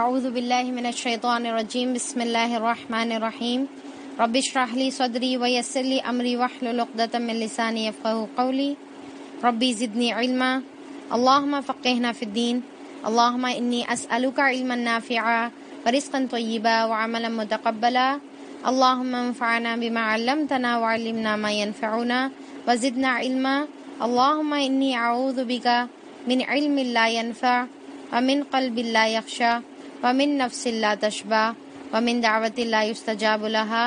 أعوذ بالله من الشيطان الرجيم بسم الله الرحمن الرحيم رب اشرح لي صدري ويسر لي أمري واحلل عقدة من لساني يفقه قولي ربي زدني علما اللهم فقهنا في الدين اللهم إني أسألك علما نافعا ورزقا طيبا وعملا متقبلا اللهم انفعنا بما علمتنا وعلمنا ما ينفعنا وزدنا علما اللهم إني أعوذ بك من علم لا ينفع ومن قلب لا يخشى वमिन नफसिल्ला तशबा वमिन दावतिल्ला युस्तजाबुलहा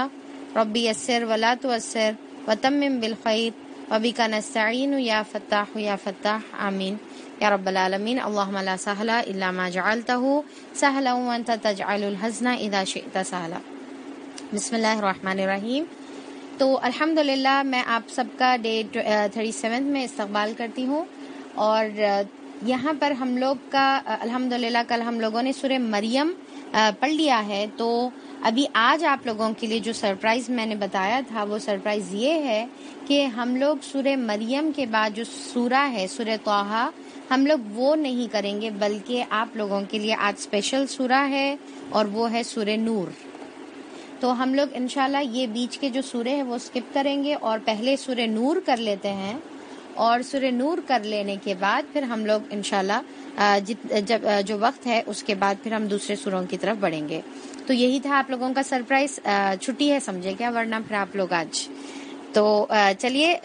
रब्बी यसर वला तो असर वतम बिलखैर वबिका नस्तीन या फ़ताह या फ़ताह आमीन या रब्बलमीन अल्ला सहला इलामा जलता सहला तजअलहजना इदा शेता सहला बसमीम तो अल्हम्दुलिल्लाह मैं आप सबका डे थर्टी सेवन में इस्तबाल करती हूँ और यहाँ पर हम लोग का अल्हम्दुलिल्लाह कल हम लोगों ने सुर मरियम पढ़ लिया है तो अभी आज आप लोगों के लिए जो सरप्राइज़ मैंने बताया था वो सरप्राइज़ ये है कि हम लोग सूर्य मरियम के बाद जो सूरा है सुर तोहा हम लोग वो नहीं करेंगे बल्कि आप लोगों के लिए आज स्पेशल सूरा है और वो है सूर्य नूर तो हम लोग इनशाला ये बीच के जो सूर्य है वो स्किप करेंगे और पहले सूर्य नूर कर लेते हैं और सुर नूर कर लेने के बाद फिर हम लोग इनशाला जब जो वक्त है उसके बाद फिर हम दूसरे सुरों की तरफ बढ़ेंगे तो यही था आप लोगों का सरप्राइज छुट्टी है समझे क्या वरना फिर आप लोग आज तो चलिए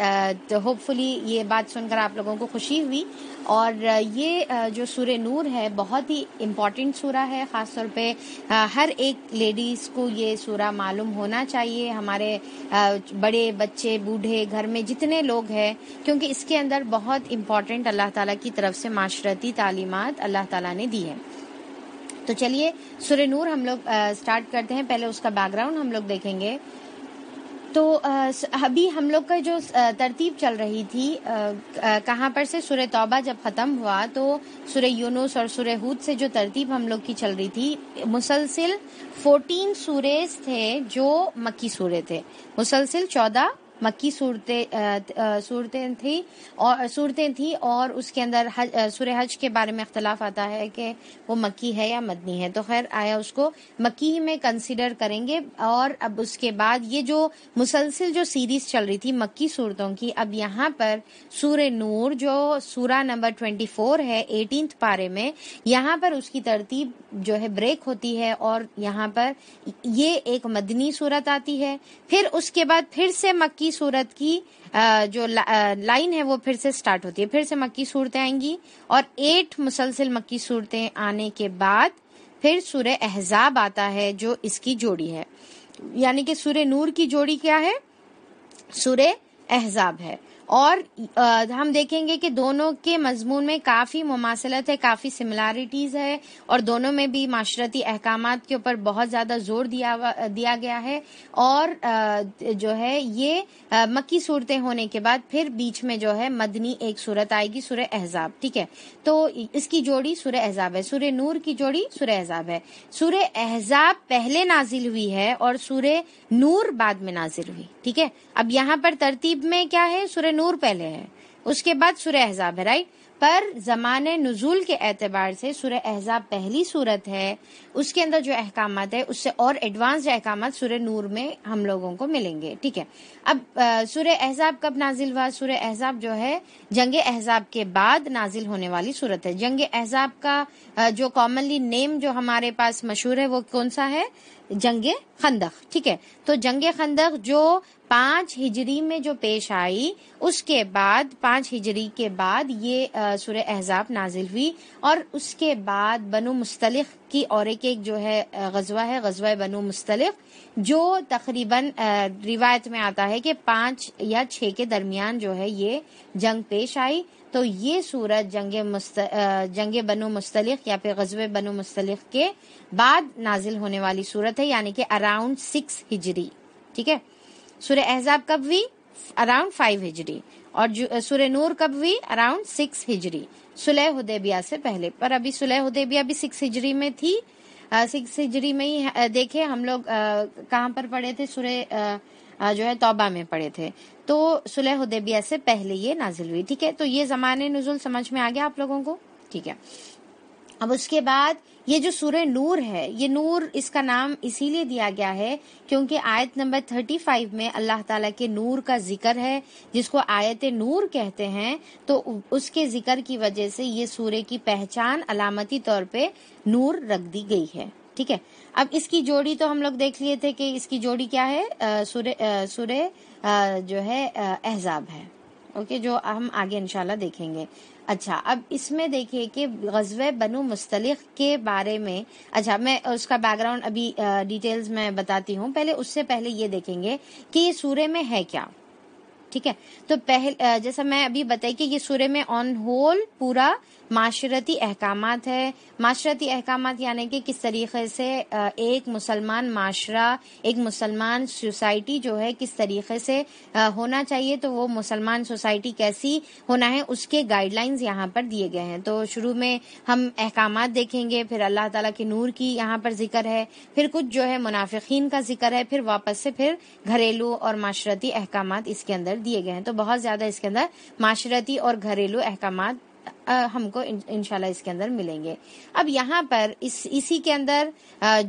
तो होपफुली ये बात सुनकर आप लोगों को खुशी हुई और ये जो सूर्य नूर है बहुत ही इम्पॉर्टेंट सूरा है ख़ासतौर पे हर एक लेडीज़ को ये सूरा मालूम होना चाहिए हमारे बड़े बच्चे बूढ़े घर में जितने लोग हैं क्योंकि इसके अंदर बहुत इम्पॉर्टेंट अल्लाह ताला की तरफ से माशरती तालीमत अल्लाह ताला ने दी है तो चलिए सुरे नूर हम लोग स्टार्ट करते हैं पहले उसका बैकग्राउंड हम लोग देखेंगे तो अभी हम लोग का जो तरतीब चल रही थी कहाँ पर से सुर तौबा जब ख़त्म हुआ तो सुर यूनुस और सुर हूद से जो तरतीब हम लोग की चल रही थी मुसलसिल फोर्टीन सूरेज थे जो मक्की सूरे थे मुसलसिल चौदह मक्की सूरतें सूरतें थी और सूरतें थी और उसके अंदर हज, सूर्य हज के बारे में अख्तलाफ आता है कि वो मक्की है या मदनी है तो खैर आया उसको मक्की में कंसिडर करेंगे और अब उसके बाद ये जो मुसलसिल जो सीरीज चल रही थी मक्की सूरतों की अब यहाँ पर सूर्य नूर जो सूरा नंबर ट्वेंटी फोर है एटीन पारे में यहाँ पर उसकी तरतीब जो है ब्रेक होती है और यहाँ पर ये एक मदनी सूरत आती है फिर उसके बाद फिर से मक्की मक्की सूरत की जो लाइन है वो फिर से स्टार्ट होती है फिर से मक्की सूरतें आएंगी और एट मुसलसिल मक्की सूरतें आने के बाद फिर सूर्य एहजाब आता है जो इसकी जोड़ी है यानी कि सूर्य नूर की जोड़ी क्या है सूर्य एहजाब है और हम देखेंगे कि दोनों के मजमून में काफ़ी मुमासलत है काफ़ी सिमिलारिटीज़ है और दोनों में भी माशरती अहकाम के ऊपर बहुत ज़्यादा जोर दिया दिया गया है और जो है ये मक्की सूरतें होने के बाद फिर बीच में जो है मदनी एक सूरत आएगी सुर एहजाब ठीक है तो इसकी जोड़ी सुर एहजाब है सुर नूर की जोड़ी सुर एहजाब है सुर एहजाब पहले नाजिल हुई है और सुर नूर बाद में नाजिल हुई ठीक है अब यहाँ पर तरतीब में क्या है सुर नूर पहले है उसके बाद सुर एहजाब है राइट पर जमान नजूल के एतबार से सुर एहजाब पहली सूरत है उसके अंदर जो अहकाम है उससे और एडवांस अहकाम सुर नूर में हम लोगों को मिलेंगे ठीक है अब सुर एहजाब कब नाजिल हुआ सुर एहजाब जो है जंग एहजाब के बाद नाजिल होने वाली सूरत है जंग एहजाब का जो कॉमनली नेम जो हमारे पास मशहूर है वो कौन सा है जंग खंदक ठीक है तो जंग खंदक जो पांच हिजरी में जो पेश आई उसके बाद पांच हिजरी के बाद ये सुर एहजाब नाजिल हुई और उसके बाद बनु मुस्तलिख की और एक एक जो है गजवा है गजवा बनु मुस्तलिक जो तकरीबन रिवायत में आता है कि पांच या छः के दरमियान जो है ये जंग पेश आई तो ये सूरत जंग जंग बनो मुस्तलिक या फिर गजब बनो मुस्तलिक के बाद नाजिल होने वाली सूरत है यानी कि अराउंड सिक्स हिजरी ठीक है सूर्य एहजाब कब हुई अराउंड फाइव हिजरी और सूर्य नूर कब हुई अराउंड सिक्स हिजरी सुलह हुदेबिया से पहले पर अभी सुलह हुदेबिया भी सिक्स हिजरी में थी सिक्स हिजरी में ही देखे हम लोग कहाँ पर पढ़े थे सूर्य जो है तौबा में पड़े थे तो सुलह उदेबिया से पहले ये नाजिल हुई ठीक है तो ये जमाने नज़ुल समझ में आ गया आप लोगों को ठीक है अब उसके बाद ये जो सूर्य नूर है ये नूर इसका नाम इसीलिए दिया गया है क्योंकि आयत नंबर 35 में अल्लाह ताला के नूर का जिक्र है जिसको आयत नूर कहते हैं तो उसके जिक्र की वजह से ये सूर्य की पहचान अलामती तौर पे नूर रख दी गई है ठीक है अब इसकी जोड़ी तो हम लोग देख लिए थे कि इसकी जोड़ी क्या है सूर्य सूर्य जो है एहजाब है ओके जो हम आगे इनशाला देखेंगे अच्छा अब इसमें देखिए कि गजब बनु मुस्तलिक के बारे में अच्छा मैं उसका बैकग्राउंड अभी डिटेल्स में बताती हूँ पहले उससे पहले ये देखेंगे कि ये सूर्य में है क्या ठीक है तो पहले जैसा मैं अभी बताई कि ये सूर्य में ऑन होल पूरा माशरती अहकाम है माशरती अहकाम यानी कि किस तरीके से एक मुसलमान माशरा एक मुसलमान सोसाइटी जो है किस तरीके से होना चाहिए तो वो मुसलमान सोसाइटी कैसी होना है उसके गाइडलाइंस यहाँ पर दिए गए हैं तो शुरू में हम अहकाम देखेंगे फिर अल्लाह तला के नूर की यहाँ पर जिक्र है फिर कुछ जो है मुनाफिकीन का जिक्र है फिर वापस से फिर घरेलू और माशरती अहकाम इसके अंदर दिए गए हैं तो बहुत ज्यादा इसके अंदर माशरती और घरेलू अहकाम हमको इनशाला इसके अंदर मिलेंगे अब यहाँ पर इस इसी के अंदर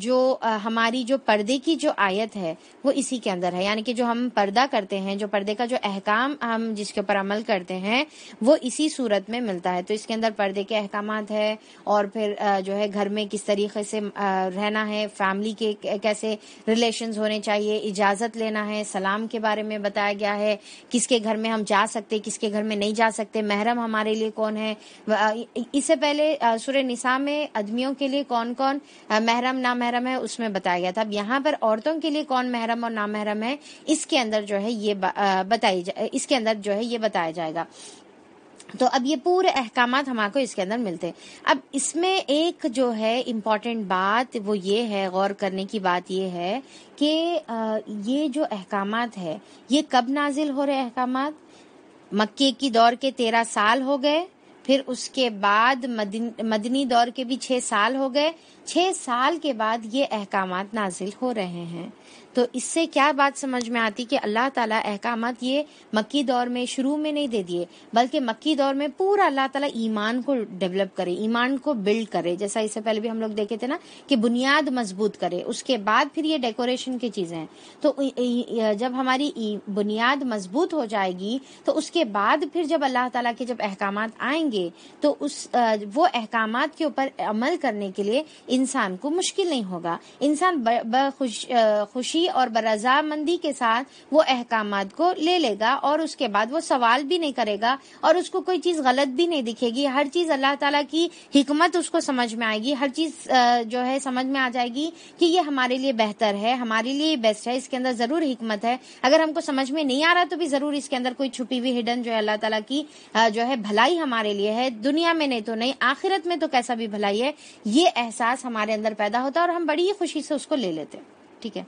जो हमारी जो पर्दे की जो आयत है वो इसी के अंदर है यानी कि जो हम पर्दा करते हैं जो पर्दे का जो अहकाम हम जिसके ऊपर अमल करते हैं वो इसी सूरत में मिलता है तो इसके अंदर पर्दे के अहकाम है और फिर जो है घर में किस तरीके से रहना है फैमिली के कैसे रिलेशन होने चाहिए इजाज़त लेना है सलाम के बारे में बताया गया है किसके घर में हम जा सकते किसके घर में नहीं जा सकते महरम हमारे लिए कौन है इससे पहले सुर निशा में आदमियों के लिए कौन कौन महरम ना महरम है उसमें बताया गया था अब यहाँ पर औरतों के लिए कौन महरम और ना महरम है इसके अंदर जो है ये बताई इसके अंदर जो है ये बताया जाएगा तो अब ये पूरे अहकाम हमारे इसके अंदर मिलते हैं अब इसमें एक जो है इम्पोर्टेंट बात वो ये है गौर करने की बात ये है कि ये जो अहकाम है ये कब नाजिल हो रहे अहकाम मक्के की दौर के तेरह साल हो गए फिर उसके बाद मदन, मदनी दौर के भी छह साल हो गए छह साल के बाद ये अहकाम नाजिल हो रहे हैं तो इससे क्या बात समझ में आती कि अल्लाह ताला अहकाम ये मक्की दौर में शुरू में नहीं दे दिए बल्कि मक्की दौर में पूरा अल्लाह ताला ईमान को डेवलप करे ईमान को बिल्ड करे जैसा इससे पहले भी हम लोग देखे थे ना कि बुनियाद मजबूत करे उसके बाद फिर ये डेकोरेशन की चीजें हैं तो जब हमारी बुनियाद मजबूत हो जाएगी तो उसके बाद फिर जब अल्लाह तला के जब अहकाम आएंगे तो उस वो अहकाम के ऊपर अमल करने के लिए इंसान को मुश्किल नहीं होगा इंसान खुशी खुशी और रजामंदी के साथ वो अहकाम को ले लेगा और उसके बाद वो सवाल भी नहीं करेगा और उसको कोई चीज गलत भी नहीं दिखेगी हर चीज अल्लाह ताला की हिकमत उसको समझ में आएगी हर चीज जो है समझ में आ जाएगी कि ये हमारे लिए बेहतर है हमारे लिए बेस्ट है इसके अंदर जरूर हिकमत है अगर हमको समझ में नहीं आ रहा तो भी जरूर इसके अंदर कोई छुपी हुई हिडन जो है अल्लाह तला की जो है भलाई हमारे लिए है दुनिया में नहीं तो नहीं आखिरत में तो कैसा भी भलाई है ये एहसास हमारे अंदर पैदा होता है और हम बड़ी ही खुशी से उसको ले लेते हैं ठीक है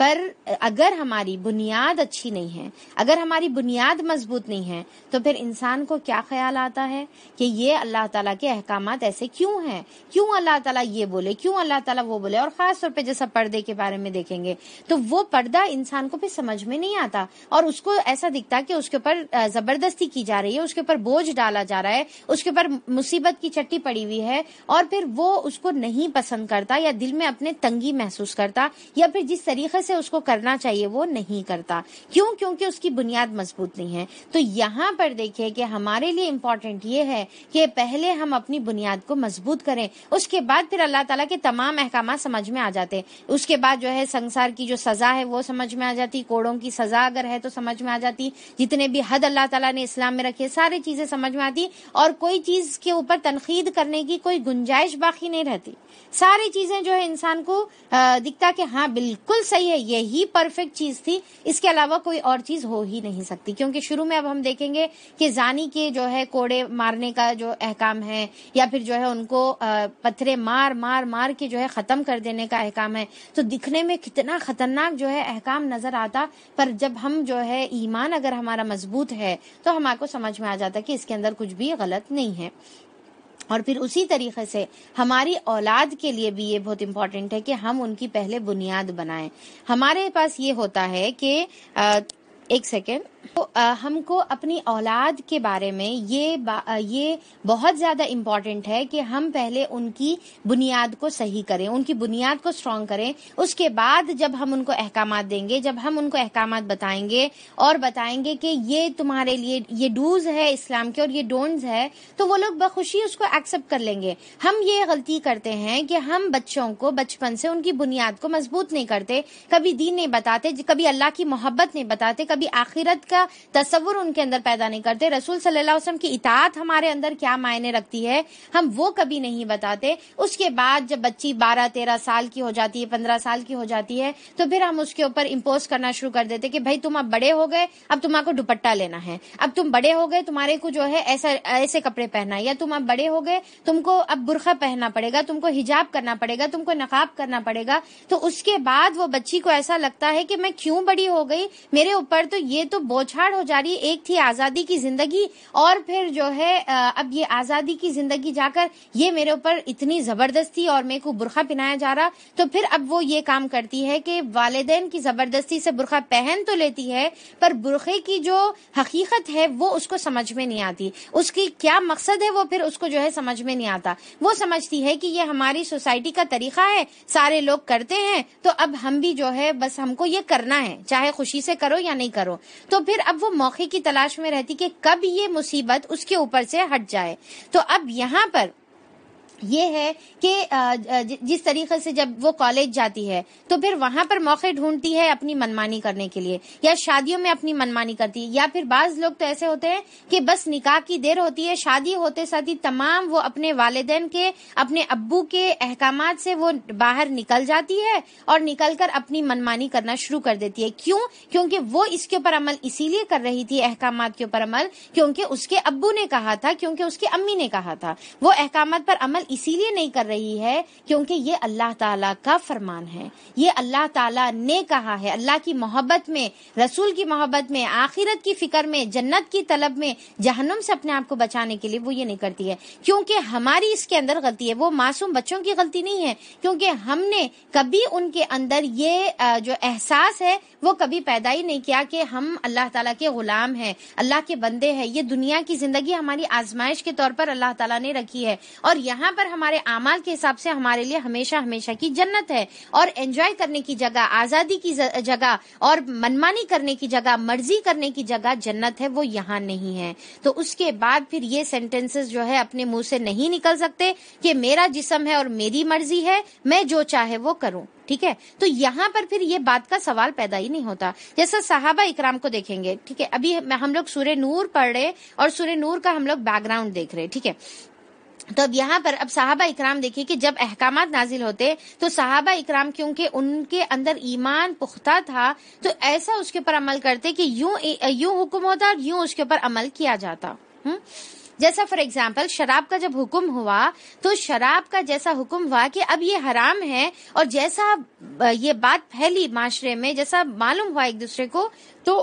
पर अगर हमारी बुनियाद अच्छी नहीं है अगर हमारी बुनियाद मजबूत नहीं है तो फिर इंसान को क्या ख्याल आता है कि ये अल्लाह ताला के अहकाम ऐसे क्यों हैं क्यों अल्लाह ताला ये बोले क्यों अल्लाह ताला वो बोले और खास तौर पे जैसा पर्दे के बारे में देखेंगे तो वो पर्दा इंसान को फिर समझ में नहीं आता और उसको ऐसा दिखता कि उसके ऊपर जबरदस्ती की जा रही है उसके ऊपर बोझ डाला जा रहा है उसके ऊपर मुसीबत की चट्टी पड़ी हुई है और फिर वो उसको नहीं पसंद करता या दिल में अपने तंगी महसूस करता या फिर जिस तरीके से उसको करना चाहिए वो नहीं करता क्यों क्योंकि उसकी बुनियाद मजबूत नहीं है तो यहाँ पर देखिए कि हमारे लिए इम्पोर्टेंट ये है कि पहले हम अपनी बुनियाद को मजबूत करें उसके बाद फिर अल्लाह ताला के तमाम अहकाम समझ में आ जाते उसके बाद जो है संसार की जो सजा है वो समझ में आ जाती कोड़ों की सजा अगर है तो समझ में आ जाती जितने भी हद अल्लाह तला ने इस्लाम में रखी है सारी चीजें समझ में आती और कोई चीज के ऊपर तनखीद करने की कोई गुंजाइश बाकी नहीं रहती सारी चीजें जो है इंसान को दिखता कि हाँ बिल्कुल सही है है यही परफेक्ट चीज थी इसके अलावा कोई और चीज हो ही नहीं सकती क्योंकि शुरू में अब हम देखेंगे कि जानी के जो है कोड़े मारने का जो अहकाम है या फिर जो है उनको पत्थरे मार मार मार के जो है खत्म कर देने का अहकाम है तो दिखने में कितना खतरनाक जो है अहकाम नजर आता पर जब हम जो है ईमान अगर हमारा मजबूत है तो हमारे समझ में आ जाता कि इसके अंदर कुछ भी गलत नहीं है और फिर उसी तरीके से हमारी औलाद के लिए भी ये बहुत इम्पोर्टेंट है कि हम उनकी पहले बुनियाद बनाएं हमारे पास ये होता है कि एक सेकेंड तो हमको अपनी औलाद के बारे में ये ये बहुत ज़्यादा इम्पोर्टेंट है कि हम पहले उनकी बुनियाद को सही करें उनकी बुनियाद को स्ट्रांग करें उसके बाद जब हम उनको अहकाम देंगे जब हम उनको अहकाम बताएंगे और बताएंगे कि ये तुम्हारे लिए ये डूज है इस्लाम के और ये डोंट्स है तो वो लोग बखुशी उसको एक्सेप्ट कर लेंगे हम ये गलती करते हैं कि हम बच्चों को बचपन से उनकी बुनियाद को मजबूत नहीं करते कभी दीन नहीं बताते कभी अल्लाह की मोहब्बत नहीं बताते कभी आखिरत का का तस्वुर उनके अंदर पैदा नहीं करते रसूल सल्लल्लाहु अलैहि वसल्लम की इतात हमारे अंदर क्या मायने रखती है हम वो कभी नहीं बताते उसके बाद जब बच्ची बारह तेरह साल की हो जाती है पंद्रह साल की हो जाती है तो फिर हम उसके ऊपर इम्पोज करना शुरू कर देते कि भाई तुम अब बड़े हो गए अब तुम्हारे दुपट्टा लेना है अब तुम बड़े हो गए तुम्हारे को जो है ऐसा ऐसे कपड़े पहना या तुम अब बड़े हो गए तुमको अब बुरखा पहनना पड़ेगा तुमको हिजाब करना पड़ेगा तुमको नकाब करना पड़ेगा तो उसके बाद वो बच्ची को ऐसा लगता है कि मैं क्यों बड़ी हो गई मेरे ऊपर तो ये तो बोझ बौछार हो जा रही है एक थी आज़ादी की ज़िंदगी और फिर जो है अब ये आज़ादी की ज़िंदगी जाकर ये मेरे ऊपर इतनी ज़बरदस्ती और मेरे को बुरखा पहनाया जा रहा तो फिर अब वो ये काम करती है कि वालदेन की ज़बरदस्ती से बुरखा पहन तो लेती है पर बुरखे की जो हकीकत है वो उसको समझ में नहीं आती उसकी क्या मकसद है वो फिर उसको जो है समझ में नहीं आता वो समझती है कि ये हमारी सोसाइटी का तरीका है सारे लोग करते हैं तो अब हम भी जो है बस हमको ये करना है चाहे खुशी से करो या नहीं करो तो फिर फिर अब वो मौके की तलाश में रहती कि कब ये मुसीबत उसके ऊपर से हट जाए तो अब यहाँ पर ये है कि जिस तरीके से जब वो कॉलेज जाती है तो फिर वहां पर मौके ढूंढती है अपनी मनमानी करने के लिए या शादियों में अपनी मनमानी करती है या फिर बाज लोग तो ऐसे होते हैं कि बस निकाह की देर होती है शादी होते साथ ही तमाम वो अपने वालदेन के अपने अब्बू के अहकाम से वो बाहर निकल जाती है और निकल कर अपनी मनमानी करना शुरू कर देती है क्यों क्योंकि वो इसके ऊपर अमल इसीलिए कर रही थी अहकाम के ऊपर अमल क्योंकि उसके अब्बू ने कहा था क्योंकि उसकी अम्मी ने कहा था वो अहकाम पर अमल इसीलिए नहीं कर रही है क्योंकि ये अल्लाह ताला का फरमान है ये अल्लाह ताला ने कहा है अल्लाह की मोहब्बत में रसूल की मोहब्बत में आखिरत की फिक्र में जन्नत की तलब में जहनम से अपने आप को बचाने के लिए वो ये नहीं करती है क्योंकि हमारी इसके अंदर गलती है वो मासूम बच्चों की गलती नहीं है क्योंकि हमने कभी उनके अंदर ये जो एहसास है वो कभी पैदा ही नहीं किया कि हम अल्लाह ताला के गुलाम हैं अल्लाह के बंदे हैं ये दुनिया की जिंदगी हमारी आजमाइश के तौर पर अल्लाह ताला ने रखी है और यहाँ पर पर हमारे अमाल के हिसाब से हमारे लिए हमेशा हमेशा की जन्नत है और एंजॉय करने की जगह आजादी की जगह और मनमानी करने की जगह मर्जी करने की जगह जन्नत है वो यहाँ नहीं है तो उसके बाद फिर ये सेंटेंसेस जो है अपने मुंह से नहीं निकल सकते कि मेरा जिसम है और मेरी मर्जी है मैं जो चाहे वो करूं ठीक है तो यहाँ पर फिर ये बात का सवाल पैदा ही नहीं होता जैसा साहबा इकराम को देखेंगे ठीक है अभी हम लोग सूर्य नूर पढ़ रहे और सूर्य नूर का हम लोग बैकग्राउंड देख रहे ठीक है तो अब यहाँ पर अब साहबा इकराम देखिए कि जब अहकाम नाजिल होते तो साहबा इकराम क्योंकि उनके अंदर ईमान पुख्ता था तो ऐसा उसके ऊपर अमल करते कि यूं यूं हुक्म होता और यूं उसके ऊपर अमल किया जाता हुँ? हम्म? जैसा फॉर एग्जाम्पल शराब का जब हुक्म हुआ तो शराब का जैसा हुक्म हुआ कि अब ये हराम है और जैसा ये बात फैली माशरे में जैसा मालूम हुआ एक दूसरे को तो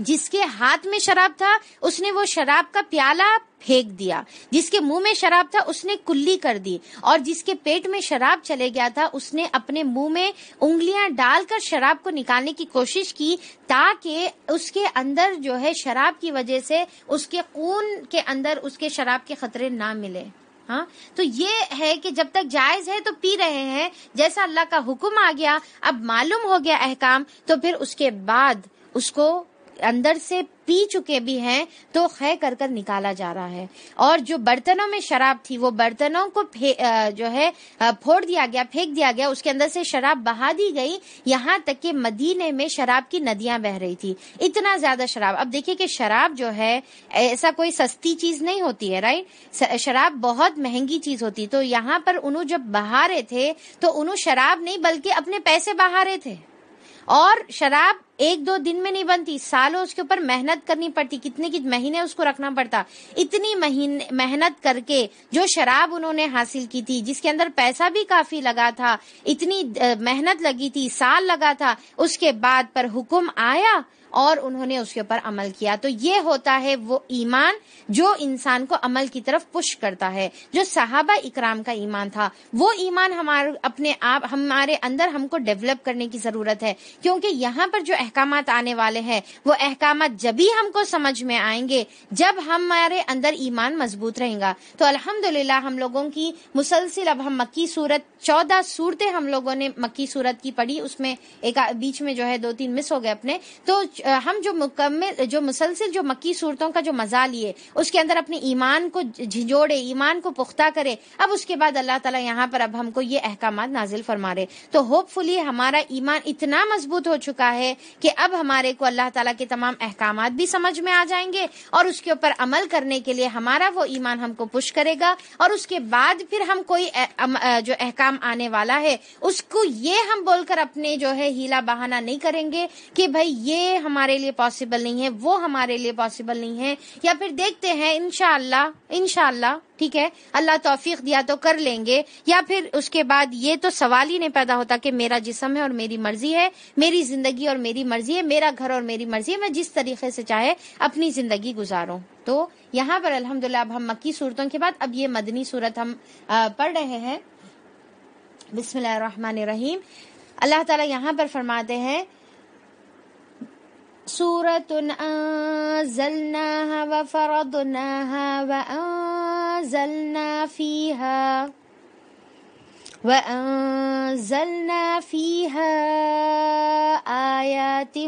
जिसके हाथ में शराब था उसने वो शराब का प्याला फेंक दिया जिसके मुंह में शराब था उसने कुल्ली कर दी और जिसके पेट में शराब चले गया था उसने अपने मुंह में उंगलियां डालकर शराब को निकालने की कोशिश की ताकि उसके अंदर जो है शराब की वजह से उसके खून के अंदर उसके शराब के खतरे ना मिले हाँ तो ये है कि जब तक जायज है तो पी रहे हैं जैसा अल्लाह का हुक्म आ गया अब मालूम हो गया अहकाम तो फिर उसके बाद उसको अंदर से पी चुके भी हैं तो खै कर कर निकाला जा रहा है और जो बर्तनों में शराब थी वो बर्तनों को जो है फोड़ दिया गया फेंक दिया गया उसके अंदर से शराब बहा दी गई यहाँ तक कि मदीने में शराब की नदियां बह रही थी इतना ज्यादा शराब अब देखिए कि शराब जो है ऐसा कोई सस्ती चीज नहीं होती है राइट शराब बहुत महंगी चीज होती तो यहाँ पर उन्होंने जब बहा रहे थे तो उन्होंने शराब नहीं बल्कि अपने पैसे बहा रहे थे और शराब एक दो दिन में नहीं बनती सालों उसके ऊपर मेहनत करनी पड़ती कितने कितने महीने उसको रखना पड़ता इतनी महीने मेहनत करके जो शराब उन्होंने हासिल की थी जिसके अंदर पैसा भी काफी लगा था इतनी मेहनत लगी थी साल लगा था उसके बाद पर हुक्म आया और उन्होंने उसके ऊपर अमल किया तो ये होता है वो ईमान जो इंसान को अमल की तरफ पुश करता है जो सहाबा इकराम का ईमान था वो ईमान हमारे अपने आप हमारे अंदर हमको डेवलप करने की जरूरत है क्योंकि यहाँ पर जो अहकाम आने वाले हैं वो अहकाम जब ही हमको समझ में आएंगे जब हमारे अंदर ईमान मजबूत रहेगा तो अल्हम्दुलिल्लाह हम लोगों की मुसलसिल अब हम मक्की सूरत चौदह सूरतें हम लोगों ने मक्की सूरत की पढ़ी उसमें एक बीच में जो है दो तीन मिस हो गए अपने तो हम जो मुकम्मल जो मुसलसिल जो मक्की सूरतों का जो मज़ा लिए उसके अंदर अपने ईमान को झिझोड़े ईमान को पुख्ता करे अब उसके बाद अल्लाह ताला यहाँ पर अब हमको ये अहकाम नाजिल फरमा रहे तो होपफुली हमारा ईमान इतना मजबूत हो चुका है कि अब हमारे को अल्लाह ताला के तमाम अहकाम भी समझ में आ जाएंगे और उसके ऊपर अमल करने के लिए हमारा वो ईमान हमको पुश करेगा और उसके बाद फिर हम कोई जो अहकाम आने वाला है उसको ये हम बोलकर अपने जो है हीला बहाना नहीं करेंगे कि भाई ये हम हमारे लिए पॉसिबल नहीं है वो हमारे लिए पॉसिबल नहीं है या फिर देखते हैं इनशाला इनशाला ठीक है अल्लाह तोफीक दिया तो कर लेंगे या फिर उसके बाद ये तो सवाल ही नहीं पैदा होता कि मेरा जिसम है और मेरी मर्जी है मेरी जिंदगी और मेरी मर्जी है मेरा घर और मेरी मर्जी है मैं जिस तरीके से चाहे अपनी जिंदगी गुजारूं तो यहाँ पर अल्हम्दुलिल्लाह अब हम मक्की सूरतों के बाद अब ये मदनी सूरत हम पढ़ रहे हैं बिस्मिल रहीम अल्लाह ताला यहाँ पर फरमाते हैं سورة أنزلناها وفرضناها وأنزلنا فيها وأنزلنا فيها آيات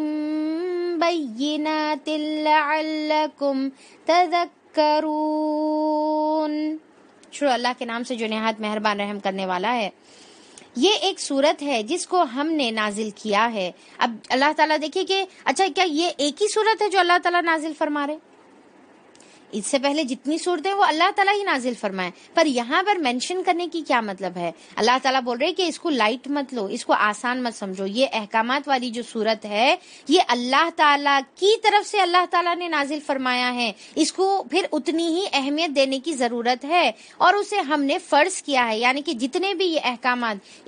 بينات لعلكم تذكرون शुरू अल्लाह के नाम से जो नहायत मेहरबान रहम करने वाला है ये एक सूरत है जिसको हमने नाजिल किया है अब अल्लाह ताला देखिए कि अच्छा क्या ये एक ही सूरत है जो अल्लाह ताला नाजिल फरमा रहे इससे पहले जितनी सूरतें वो अल्लाह ताला ही नाजिल फरमाए पर यहाँ पर मेंशन करने की क्या मतलब है अल्लाह ताला बोल रहे कि इसको लाइट मत लो इसको आसान मत समझो ये अहकाम वाली जो सूरत है ये अल्लाह ताला की तरफ से अल्लाह ताला ने नाजिल फरमाया है इसको फिर उतनी ही अहमियत देने की जरूरत है और उसे हमने फर्ज किया है यानी कि जितने भी ये अहकाम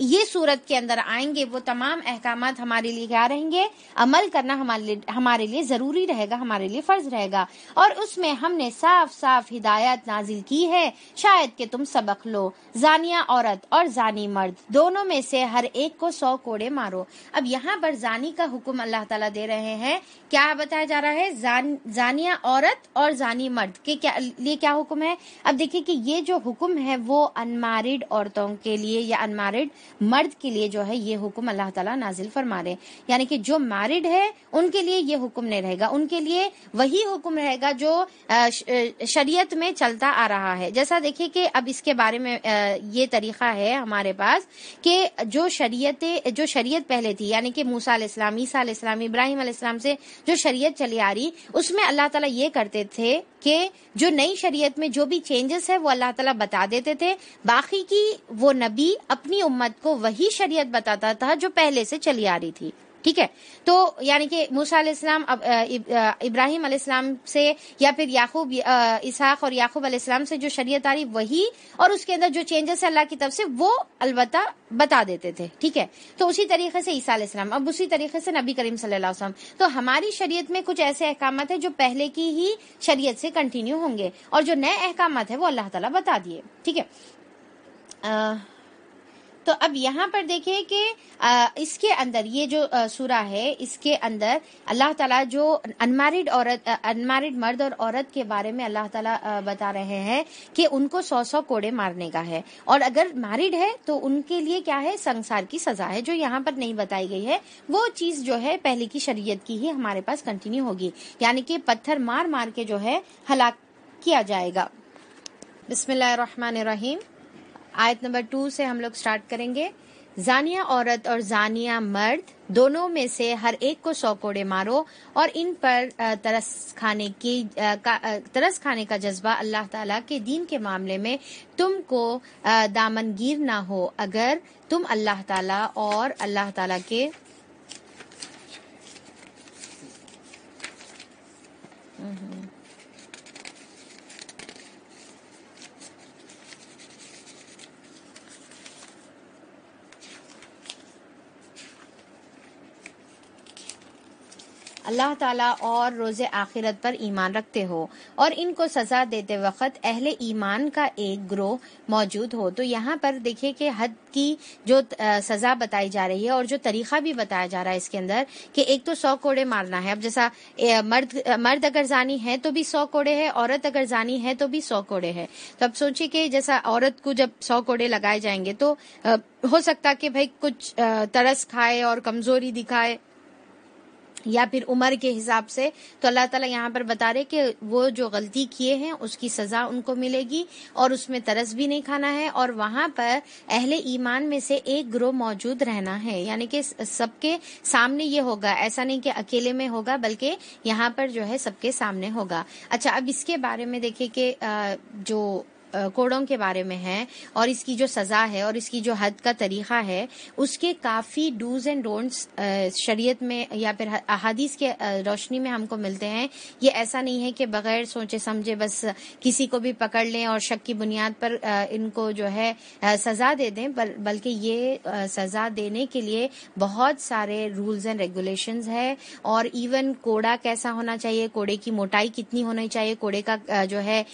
ये सूरत के अंदर आएंगे वो तमाम अहकाम हमारे लिए क्या रहेंगे अमल करना हमारे हमारे लिए जरूरी रहेगा हमारे लिए फर्ज रहेगा और उसमें हमने साफ साफ हिदायत नाजिल की है शायद के तुम सबक लो जानिया औरत और जानी मर्द दोनों में से हर एक को सौ कोड़े मारो अब यहाँ पर जानी का हुक्म अल्लाह ताला दे रहे हैं क्या बताया जा रहा है जान, जानिया औरत और जानी मर्द के क्या लिए क्या हुक्म है अब देखिए कि ये जो हुक्म है वो अनमारिड औरतों के लिए या अनमारिड मर्द के लिए जो है ये हुक्म अल्लाह ताला नाजिल फरमा रहे यानी कि जो मैरिड है उनके लिए ये हुक्म नहीं रहेगा उनके लिए वही हुक्म रहेगा जो शरीयत में चलता आ रहा है जैसा देखिए कि अब इसके बारे में ये तरीका है हमारे पास कि जो शरीयत जो शरीयत पहले थी यानी कि मूसा इस्लाम ईसा इस्लाम इब्राहिम इस्लाम से जो शरीयत चली आ रही उसमें अल्लाह ताला ये करते थे कि जो नई शरीयत में जो भी चेंजेस है वो अल्लाह ताला बता देते थे बाकी की वो नबी अपनी उम्मत को वही शरीयत बताता था जो पहले से चली आ रही थी ठीक है तो यानी कि मूसा इस्लाम इब्राहिम अलैहिस्सलाम से या फिर याकूब इसहाक और याकूब अलैहिस्सलाम से जो शरीयत आ रही वही और उसके अंदर जो चेंजेस है अल्लाह की तरफ से वो अलबत् बता देते थे ठीक है तो उसी तरीके से ईसा इस्लाम अब उसी तरीके से नबी करीम सल्लल्लाहु अलैहि वसल्लम तो हमारी शरीयत में कुछ ऐसे अहकाम है जो पहले की ही शरीयत से कंटिन्यू होंगे और जो नए अहकाम है वो अल्लाह तला बता दिए ठीक है तो अब यहाँ पर देखिए कि इसके अंदर ये जो सूरा है इसके अंदर अल्लाह ताला जो अनमारिड औरत अनमारिड मर्द और औरत के बारे में अल्लाह ताला बता रहे हैं कि उनको सौ सौ कोड़े मारने का है और अगर मारिड है तो उनके लिए क्या है संसार की सजा है जो यहाँ पर नहीं बताई गई है वो चीज जो है पहले की शरीयत की ही हमारे पास कंटिन्यू होगी यानी कि पत्थर मार मार के जो है हलाक किया जाएगा बिस्मिल्लाह रहीम आयत नंबर टू से हम लोग स्टार्ट करेंगे जानिया औरत और जानिया मर्द दोनों में से हर एक को सौ कोड़े मारो और इन पर तरस खाने की तरस खाने का जज्बा अल्लाह ताला के दीन के मामले में तुमको दामनगीर ना हो अगर तुम अल्लाह ताला और अल्लाह ताला के अल्लाह ताला और रोजे आखिरत पर ईमान रखते हो और इनको सज़ा देते वक्त अहले ईमान का एक ग्रोह मौजूद हो तो यहाँ पर देखिए कि हद की जो सज़ा बताई जा रही है और जो तरीका भी बताया जा रहा है इसके अंदर कि एक तो सौ कोड़े मारना है अब जैसा मर्द मर्द अगर जानी है तो भी सौ कोड़े है औरत अगर जानी है तो भी सौ कोड़े है तो अब सोचिए कि जैसा औरत को जब सौ कोड़े लगाए जाएंगे तो हो सकता कि भाई कुछ तरस खाए और कमजोरी दिखाए या फिर उम्र के हिसाब से तो अल्लाह ताला यहाँ पर बता रहे कि वो जो गलती किए हैं उसकी सजा उनको मिलेगी और उसमें तरस भी नहीं खाना है और वहां पर अहले ईमान में से एक ग्रोह मौजूद रहना है यानी कि सबके सामने ये होगा ऐसा नहीं कि अकेले में होगा बल्कि यहाँ पर जो है सबके सामने होगा अच्छा अब इसके बारे में देखे कि जो कोड़ों के बारे में है और इसकी जो सज़ा है और इसकी जो हद का तरीक़ा है उसके काफ़ी डूज एंड डोंट्स शरीयत में या फिर अहादीस के रोशनी में हमको मिलते हैं ये ऐसा नहीं है कि बग़ैर सोचे समझे बस किसी को भी पकड़ लें और शक की बुनियाद पर इनको जो है सज़ा दे दें बल्कि ये सज़ा देने के लिए बहुत सारे रूल्स एंड रेगुलेशन है और इवन कोड़ा कैसा होना चाहिए कोड़े की मोटाई कितनी होनी चाहिए कोड़े का जो है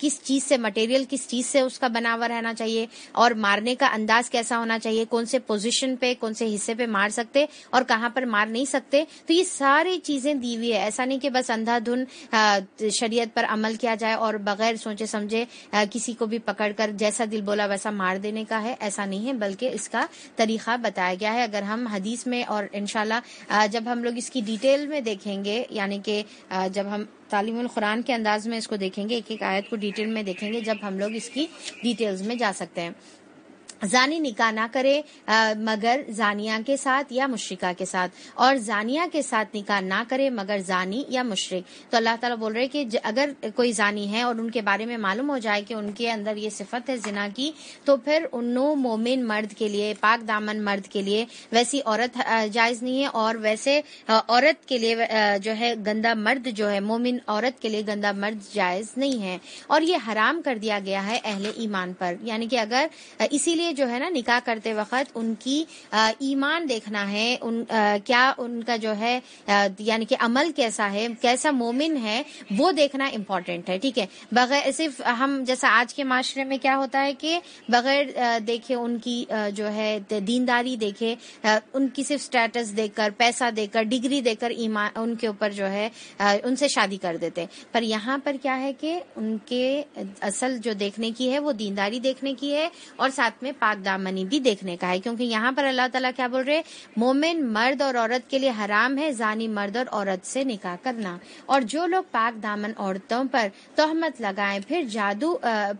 किस चीज़ से मटेरियल स्टाइल किस चीज से उसका बना हुआ रहना चाहिए और मारने का अंदाज कैसा होना चाहिए कौन से पोजिशन पे कौन से हिस्से पे मार सकते और कहाँ पर मार नहीं सकते तो ये सारी चीजें दी हुई है ऐसा नहीं कि बस अंधाधुन शरीयत पर अमल किया जाए और बगैर सोचे समझे किसी को भी पकड़कर जैसा दिल बोला वैसा मार देने का है ऐसा नहीं है बल्कि इसका तरीका बताया गया है अगर हम हदीस में और इनशाला जब हम लोग इसकी डिटेल में देखेंगे यानी कि जब हम तालीम कुरान के अंदाज में इसको देखेंगे एक एक आयत को डिटेल में देखेंगे जब हम लोग इसकी डिटेल्स में जा सकते हैं जानी निकाह ना करे आ, मगर जानिया के साथ या मुश्रिका के साथ और जानिया के साथ निकाह ना करे मगर जानी या मुश्रिक तो अल्लाह ताला बोल रहे कि अगर कोई जानी है और उनके बारे में मालूम हो जाए कि उनके अंदर ये सिफत है जिना की तो फिर उन्नो मोमिन मर्द के लिए पाक दामन मर्द के लिए वैसी औरत जायज नहीं है और वैसे औरत के लिए जो है गंदा मर्द जो है मोमिन औरत के लिए गंदा मर्द जायज नहीं है और ये हराम कर दिया गया है अहले ईमान पर यानी कि अगर इसीलिए जो है ना निकाह करते वक्त उनकी ईमान देखना है उन आ, क्या उनका जो है यानी कि अमल कैसा है कैसा मोमिन है वो देखना इम्पोर्टेंट है ठीक है बगैर सिर्फ हम जैसा आज के माशरे में क्या होता है कि बगैर देखे उनकी जो है दीनदारी देखे उनकी सिर्फ स्टेटस देखकर पैसा देकर डिग्री देकर ईमान उनके ऊपर जो है उनसे शादी कर देते पर यहाँ पर क्या है कि उनके असल जो देखने की है वो दीनदारी देखने की है और साथ में पाक दामनी भी देखने का है क्योंकि यहाँ पर अल्लाह ताला क्या बोल रहे मोमिन मर्द और औरत के लिए हराम है जानी मर्द और औरत से निकाह करना और जो लोग पाक दामन औरतों पर तोहमत लगाए फिर जादू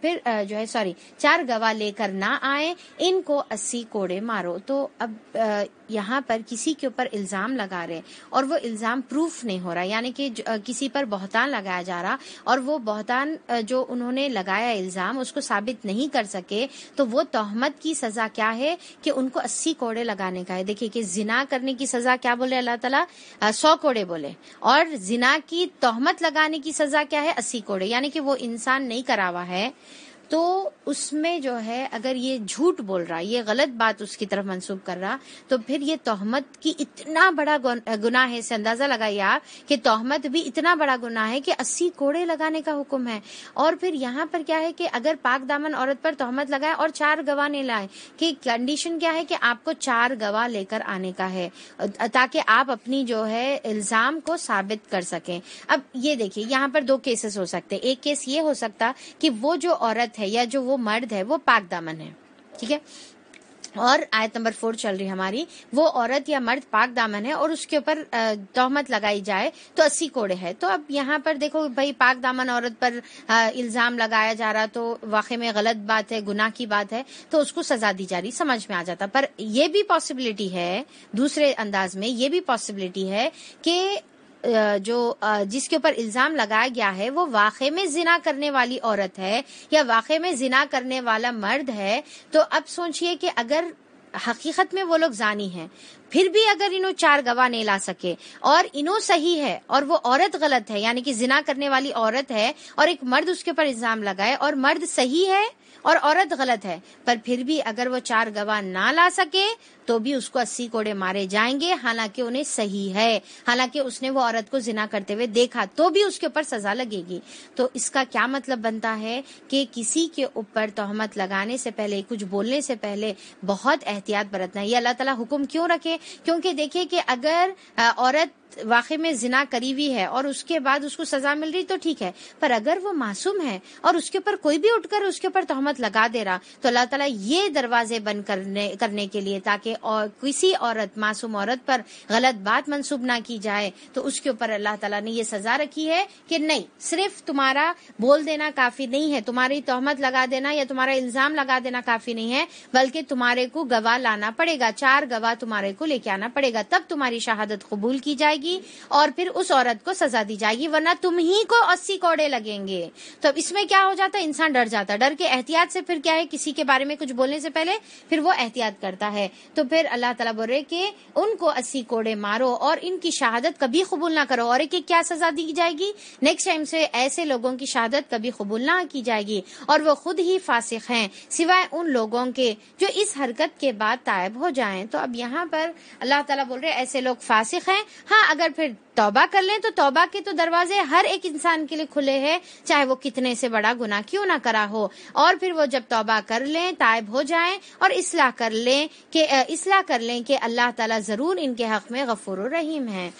फिर जो है सॉरी चार गवाह लेकर ना आए इनको अस्सी कोड़े मारो तो अब यहाँ पर किसी के ऊपर इल्ज़ाम लगा रहे और वो इल्ज़ाम प्रूफ नहीं हो रहा यानी कि किसी पर बहतान लगाया जा रहा और वो बहतान जो उन्होंने लगाया इल्ज़ाम उसको साबित नहीं कर सके तो वो तोहमत की सज़ा क्या है कि उनको अस्सी कोड़े लगाने का है देखिए कि जिना करने की सज़ा क्या बोले अल्लाह तला सौ कोड़े बोले और जिना की तोहमत लगाने की सज़ा क्या है अस्सी कोड़े यानी कि वो इंसान नहीं करा हुआ है तो उसमें जो है अगर ये झूठ बोल रहा ये गलत बात उसकी तरफ मंसूब कर रहा तो फिर ये तोहमत की इतना बड़ा गुनाह है इसे अंदाजा लगाइए आप कि तोहमत भी इतना बड़ा गुना है कि अस्सी कोड़े लगाने का हुक्म है और फिर यहाँ पर क्या है कि अगर पाक दामन औरत पर तोहमत लगाए और चार गवाह ने लाए कि कंडीशन क्या है कि आपको चार गवाह लेकर आने का है ताकि आप अपनी जो है इल्जाम को साबित कर सकें अब ये देखिए यहाँ पर दो केसेस हो सकते एक केस ये हो सकता कि वो जो औरत है है या जो वो मर्द है वो पाक दामन है ठीक है और आयत नंबर फोर चल रही हमारी वो औरत या मर्द पाक दामन है और उसके ऊपर तोहमत लगाई जाए तो अस्सी कोड़े है तो अब यहाँ पर देखो भाई पाक दामन औरत पर इल्जाम लगाया जा रहा तो वाकई में गलत बात है गुनाह की बात है तो उसको सजा दी जा रही समझ में आ जाता पर यह भी पॉसिबिलिटी है दूसरे अंदाज में ये भी पॉसिबिलिटी है कि जो जिसके ऊपर इल्ज़ाम लगाया गया है वो वाकई में जिना करने वाली औरत है या वाक़े में जिना करने वाला मर्द है तो अब सोचिए कि अगर हकीकत में वो लोग जानी हैं फिर भी अगर इनो चार गवाह नहीं ला सके और इनो सही है और वो औरत गलत है यानी कि जिना करने वाली औरत है और एक मर्द उसके ऊपर इल्जाम लगाए और मर्द सही है और औरत गलत है पर फिर भी अगर वो चार गवाह ना ला सके तो भी उसको अस्सी कोड़े मारे जाएंगे हालांकि उन्हें सही है हालांकि उसने वो औरत को जिना करते हुए देखा तो भी उसके ऊपर सजा लगेगी तो इसका क्या मतलब बनता है कि किसी के ऊपर तोहमत लगाने से पहले कुछ बोलने से पहले बहुत एहतियात बरतना ये अल्लाह तला हुक्म क्यों रखे क्योंकि देखिए कि अगर औरत वाकई में जिना करी हुई है और उसके बाद उसको सजा मिल रही तो ठीक है पर अगर वो मासूम है और उसके ऊपर कोई भी उठकर उसके ऊपर तोहमत लगा दे रहा तो अल्लाह ताला ये दरवाजे बंद करने करने के लिए ताकि और किसी औरत मासूम औरत पर गलत बात मंसूब ना की जाए तो उसके ऊपर अल्लाह तला ने यह सजा रखी है कि नहीं सिर्फ तुम्हारा बोल देना काफी नहीं है तुम्हारी तोहमत लगा देना या तुम्हारा इल्जाम लगा देना काफी नहीं है बल्कि तुम्हारे को गवाह लाना पड़ेगा चार गवाह तुम्हारे को लेके आना पड़ेगा तब तुम्हारी शहादत कबूल की जाएगी और फिर उस औरत को सजा दी जाएगी वरना तुम ही को अस्सी कौड़े लगेंगे तो इसमें क्या हो जाता है इंसान डर जाता है डर के एहतियात से फिर क्या है किसी के बारे में कुछ बोलने से पहले फिर वो एहतियात करता है तो तो फिर अल्लाह तला बोल रहे कि उनको अस्सी कोड़े मारो और इनकी शहादत कभी कबूल ना करो और एक क्या सजा दी जाएगी नेक्स्ट टाइम से ऐसे लोगों की शहादत कभी कबूल ना की जाएगी और वो खुद ही फासिक हैं सिवाय उन लोगों के जो इस हरकत के बाद तायब हो जाएं तो अब यहाँ पर अल्लाह ताला बोल रहे ऐसे लोग फासिक हैं हाँ अगर फिर तौबा कर लें तो तौबा के तो दरवाजे हर एक इंसान के लिए खुले हैं चाहे वो कितने से बड़ा गुना क्यों ना करा हो और फिर वो जब तौबा कर लें तायब हो जाएं और इसलाह कर लें कि इसलाह कर लें कि अल्लाह ताला जरूर इनके हक में गफूर रहीम है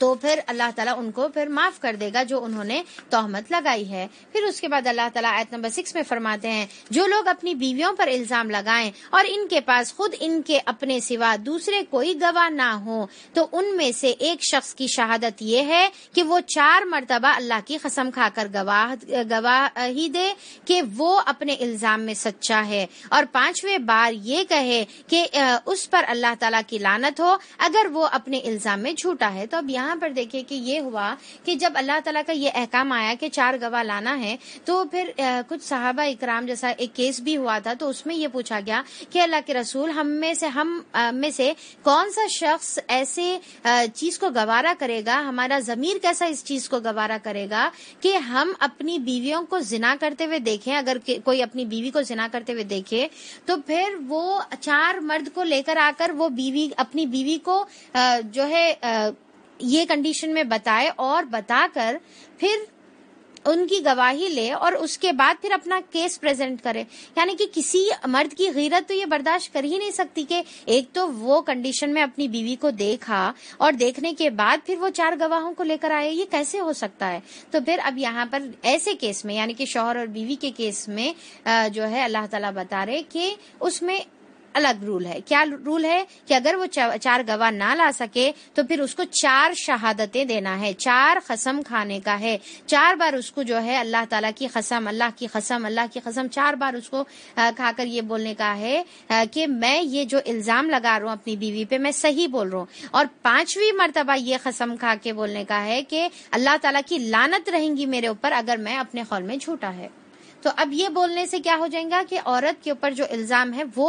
तो फिर अल्लाह ताला उनको फिर माफ कर देगा जो उन्होंने तोहमत लगाई है फिर उसके बाद अल्लाह ताला आयत नंबर सिक्स में फरमाते हैं जो लोग अपनी बीवियों पर इल्जाम लगाएं और इनके पास खुद इनके अपने सिवा दूसरे कोई गवाह ना हो तो उनमें से एक शख्स की शहादत ये है कि वो चार मरतबा अल्लाह की कसम खाकर गवाह गवाही दे कि वो अपने इल्जाम में सच्चा है और पांचवें बार ये कहे कि उस पर अल्लाह ताला की लानत हो अगर वो अपने इल्जाम में झूठा है तो अब यहाँ यहाँ पर देखिए कि ये हुआ कि जब अल्लाह तला का ये अहकाम आया कि चार गवाह लाना है तो फिर कुछ साहबा इकराम जैसा एक केस भी हुआ था तो उसमें ये पूछा गया कि अल्लाह के रसूल हम में से हम में से कौन सा शख्स ऐसे चीज को गवारा करेगा हमारा जमीर कैसा इस चीज को गवारा करेगा कि हम अपनी बीवियों को जिना करते हुए देखें अगर कोई अपनी बीवी को जिना करते हुए देखे तो फिर वो चार मर्द को लेकर आकर वो बीवी अपनी बीवी को जो है ये कंडीशन में बताए और बताकर फिर उनकी गवाही ले और उसके बाद फिर अपना केस प्रेजेंट करे यानी कि किसी मर्द की गिरत तो ये बर्दाश्त कर ही नहीं सकती कि एक तो वो कंडीशन में अपनी बीवी को देखा और देखने के बाद फिर वो चार गवाहों को लेकर आए ये कैसे हो सकता है तो फिर अब यहाँ पर ऐसे केस में यानी कि शोहर और बीवी के केस में जो है अल्लाह तला बता रहे कि उसमें अलग रूल है क्या रूल है कि अगर वो चार गवाह ना ला सके तो फिर उसको चार शहादतें देना है चार कसम खाने का है चार बार उसको जो है अल्लाह ताला की कसम अल्लाह की कसम अल्लाह की कसम चार बार उसको खाकर ये बोलने का है कि मैं ये जो इल्जाम लगा रहा हूँ अपनी बीवी पे मैं सही बोल रहा हूँ और पांचवी मरतबा ये कसम खा के बोलने का है कि अल्लाह ताला की लानत रहेंगी मेरे ऊपर अगर मैं अपने खौल में झूठा है तो अब ये बोलने से क्या हो जाएगा कि औरत के ऊपर जो इल्जाम है वो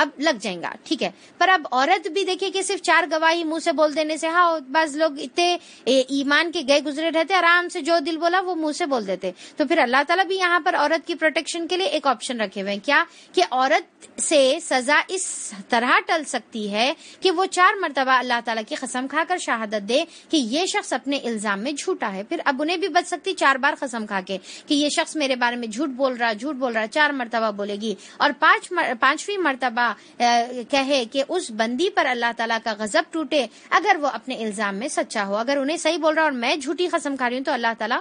अब लग जाएगा ठीक है पर अब औरत भी देखिए कि सिर्फ चार गवाही मुंह से बोल देने से हाँ बस लोग इतने ईमान के गए गुजरे रहते आराम से जो दिल बोला वो मुंह से बोल देते तो फिर अल्लाह ताला भी यहाँ पर औरत की प्रोटेक्शन के लिए एक ऑप्शन रखे हुए हैं क्या कि औरत से सजा इस तरह टल सकती है कि वो चार मरतबा अल्लाह तला की कसम खाकर शहादत दे कि ये शख्स अपने इल्जाम में झूठा है फिर अब उन्हें भी बच सकती चार बार कसम खा के कि ये शख्स मेरे बारे में झूठ बोल रहा झूठ बोल रहा चार मरतबा बोलेगी और पांच पांचवी मरतबा कहे कि उस बंदी पर अल्लाह ताला का गजब टूटे अगर वो अपने इल्जाम में सच्चा हो अगर उन्हें सही बोल रहा और मैं झूठी खसम खा रही हूँ तो अल्लाह ताला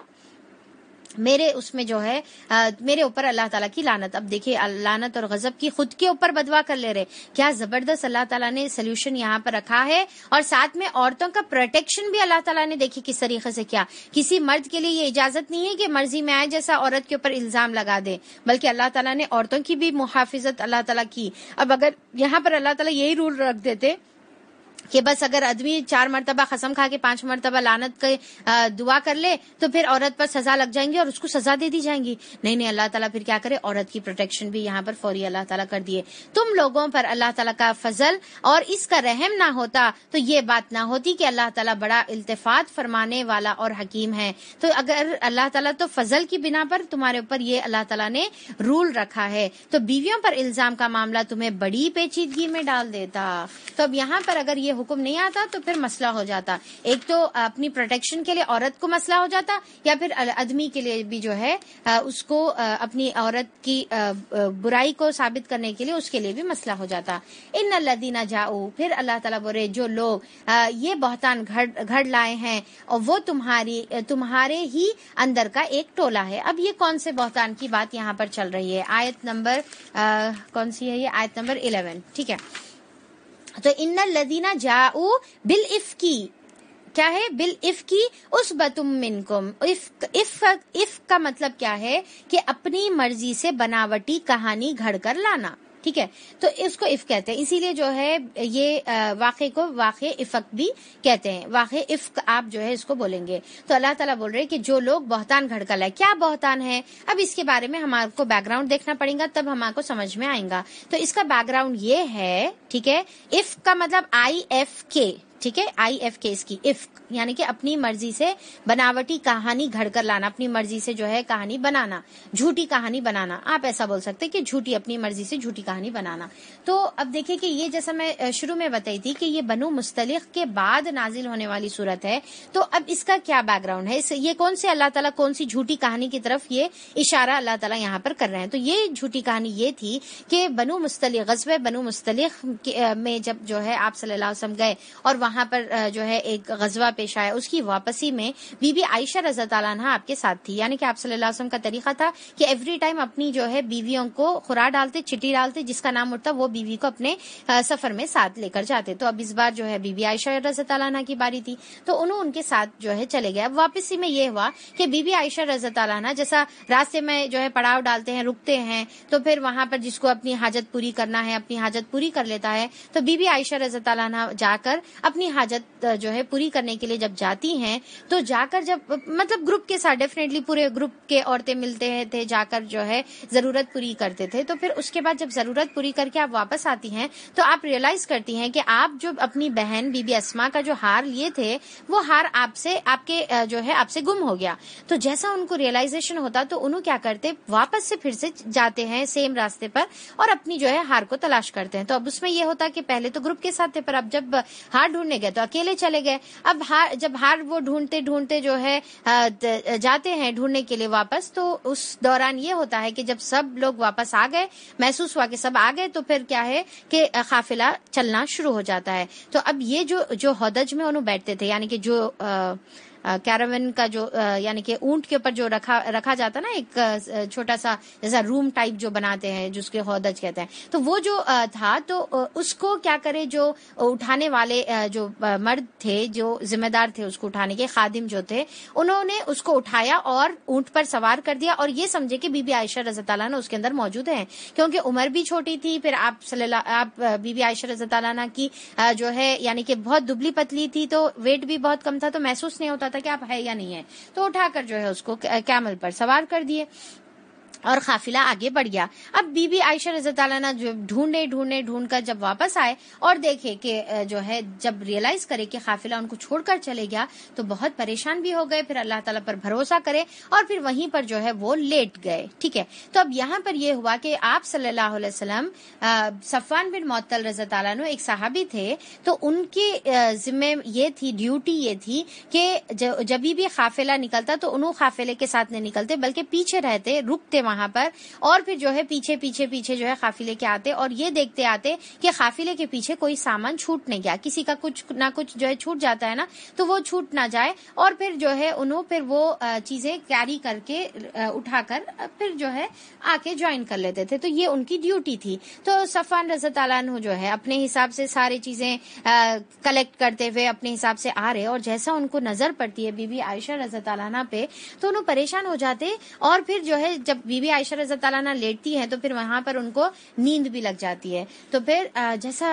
मेरे उसमें जो है आ, मेरे ऊपर अल्लाह ताला की लानत अब देखिए लानत और गजब की खुद के ऊपर बदवा कर ले रहे क्या जबरदस्त अल्लाह ताला ने सोल्यूशन यहाँ पर रखा है और साथ में औरतों का प्रोटेक्शन भी अल्लाह ताला ने देखी किस तरीके से किया किसी मर्द के लिए ये इजाजत नहीं है कि मर्जी में आए जैसा औरत के ऊपर इल्जाम लगा दे बल्कि अल्लाह तला ने औरतों की भी मुहाफिजत अल्लाह तला की अब अगर यहाँ पर अल्लाह तला यही रूल रख देते कि बस अगर आदमी चार मरतबा खसम खा के पांच मरतबा लानत के दुआ कर ले तो फिर औरत पर सजा लग जाएंगी और उसको सजा दे दी जाएंगी नहीं नहीं अल्लाह ताला फिर क्या करे औरत की प्रोटेक्शन भी यहाँ पर फौरी अल्लाह ताला कर दिए तुम लोगों पर अल्लाह ताला का फजल और इसका रहम ना होता तो ये बात ना होती कि अल्लाह ताला बड़ा इल्तफात फरमाने वाला और हकीम है तो अगर अल्लाह ताला तो फजल की बिना पर तुम्हारे ऊपर ये अल्लाह ताला ने रूल रखा है तो बीवियों पर इल्जाम का मामला तुम्हें बड़ी पेचीदगी में डाल देता तो अब यहाँ पर अगर ये हुक्म नहीं आता तो फिर मसला हो जाता एक तो अपनी प्रोटेक्शन के लिए औरत को मसला हो जाता या फिर आदमी के लिए भी जो है उसको अपनी औरत की बुराई को साबित करने के लिए उसके लिए भी मसला हो जाता इन अल्लादीना जाओ फिर अल्लाह तला बोरे जो लोग ये बहतान घड़ लाए हैं और वो तुम्हारी तुम्हारे ही अंदर का एक टोला है अब ये कौन से बहतान की बात यहाँ पर चल रही है आयत नंबर कौन सी है ये आयत नंबर इलेवन ठीक है तो इन लदीना जाऊ बिल इफ की क्या है बिल इफ की उस बतुम मिनकुम इफ इफ इफ का मतलब क्या है कि अपनी मर्जी से बनावटी कहानी घड़ कर लाना ठीक है तो इसको इफ कहते हैं इसीलिए जो है ये वाक को वाक़ इफ़क भी कहते हैं वाक़ इफ़ आप जो है इसको बोलेंगे तो अल्लाह ताला बोल रहे हैं कि जो लोग बहतान घड़कल है क्या बहतान है अब इसके बारे में हमारे को बैकग्राउंड देखना पड़ेगा तब हमारे को समझ में आएगा तो इसका बैकग्राउंड ये है ठीक है इफ का मतलब आई एफ के ठीक है आई एफ केस की इफ यानी कि अपनी मर्जी से बनावटी कहानी घड़कर लाना अपनी मर्जी से जो है कहानी बनाना झूठी कहानी बनाना आप ऐसा बोल सकते कि झूठी अपनी मर्जी से झूठी कहानी बनाना तो अब देखिए कि ये जैसा मैं शुरू में बताई थी कि ये बनु मुस्तलिक के बाद नाजिल होने वाली सूरत है तो अब इसका क्या बैकग्राउंड है ये कौन से अल्लाह तला कौन सी झूठी कहानी की तरफ ये इशारा अल्लाह तला यहाँ पर कर रहे हैं तो ये झूठी कहानी ये थी कि बनु मुस्तलिक गजब बनु मुस्तलिक में जब जो है आप सल्लाम गए और वहां वहां पर जो है एक गजवा पेश आया उसकी वापसी में बीबी आयशा रजा तला आपके साथ थी यानी कि आप सल्लल्लाहु अलैहि वसल्लम का तरीका था कि एवरी टाइम अपनी जो है बीवियों को खुरा डालते चिट्ठी डालते जिसका नाम उठता वो बीवी को अपने सफर में साथ लेकर जाते तो अब इस बार जो है बीबी आयशा रजा तला की बारी थी तो उन्होंने उनके साथ जो है चले गए अब वापसी में ये हुआ कि बीबी आयशा रजा तला जैसा रास्ते में जो है पड़ाव डालते हैं रुकते हैं तो फिर वहां पर जिसको अपनी हाजत पूरी करना है अपनी हाजत पूरी कर लेता है तो बीबी आयशा रजा तला जाकर अपने अपनी हाजत जो है पूरी करने के लिए जब जाती हैं तो जाकर जब मतलब ग्रुप के साथ डेफिनेटली पूरे ग्रुप के औरतें मिलते हैं थे जाकर जो है ज़रूरत पूरी करते थे तो फिर उसके बाद जब ज़रूरत पूरी करके आप वापस आती हैं तो आप रियलाइज़ करती हैं कि आप जो अपनी बहन बीबी असमा का जो हार लिए थे वो हार आपसे आपके जो है आपसे गुम हो गया तो जैसा उनको रियलाइजेशन होता तो उन्होंने क्या करते वापस से फिर से जाते हैं सेम रास्ते पर और अपनी जो है हार को तलाश करते हैं तो अब उसमें यह होता कि पहले तो ग्रुप के साथ थे पर अब जब हार ढूंढ ढूंढने गए तो अकेले चले गए अब हार जब हार वो ढूंढते ढूंढते जो है जाते हैं ढूंढने के लिए वापस तो उस दौरान ये होता है कि जब सब लोग वापस आ गए महसूस हुआ कि सब आ गए तो फिर क्या है कि काफिला चलना शुरू हो जाता है तो अब ये जो जो हदज में उन्होंने बैठते थे यानी कि जो आ, कैरावन का जो यानी कि ऊंट के ऊपर जो रखा रखा जाता ना एक छोटा सा जैसा रूम टाइप जो बनाते हैं जिसके हौदज कहते हैं तो वो जो था तो उसको क्या करे जो उठाने वाले जो मर्द थे जो जिम्मेदार थे उसको उठाने के खादिम जो थे उन्होंने उसको उठाया और ऊंट पर सवार कर दिया और ये समझे कि बीबी आयशा रजा उसके अंदर मौजूद है क्योंकि उम्र भी छोटी थी फिर आप आप बीबी आयशा रजत की जो है यानी कि बहुत दुबली पतली थी तो वेट भी बहुत कम था तो महसूस नहीं होता था कि आप है या नहीं है तो उठाकर जो है उसको कैमल पर सवार कर दिए और काफिला आगे बढ़ गया अब बीबी आयशा रजा जो ढूंढे ढूंढे ढूंढ कर जब वापस आए और देखे कि जो है जब रियलाइज करे कि काफिला उनको छोड़कर चले गया तो बहुत परेशान भी हो गए फिर अल्लाह ताला पर भरोसा करे और फिर वहीं पर जो है वो लेट गए ठीक है तो अब यहाँ पर यह हुआ कि आप सल्लाह सफान बिन मोतल रजा तला एक साहबी थे तो उनके जिम्मे ये थी ड्यूटी ये थी कि जब भी काफिला निकलता तो उन्होंने काफिले के साथ नहीं निकलते बल्कि पीछे रहते रुकते वहां पर और फिर जो है पीछे पीछे पीछे जो है काफिले के आते और ये देखते आते कि काफिले के पीछे कोई सामान छूट नहीं गया किसी का कुछ ना कुछ जो है छूट जाता है ना तो वो छूट ना जाए और फिर जो है उन्होंने फिर वो चीजें कैरी करके उठाकर फिर जो है आके ज्वाइन कर लेते थे तो ये उनकी ड्यूटी थी तो सफान रजत जो है अपने हिसाब से सारी चीजें कलेक्ट करते हुए अपने हिसाब से आ रहे और जैसा उनको नजर पड़ती है बीबी आयशा रजत आलाना पे तो उन्होंने परेशान हो जाते और फिर जो है जब बीबी आयशा रजा तला लेटती है तो फिर वहां पर उनको नींद भी लग जाती है तो फिर जैसा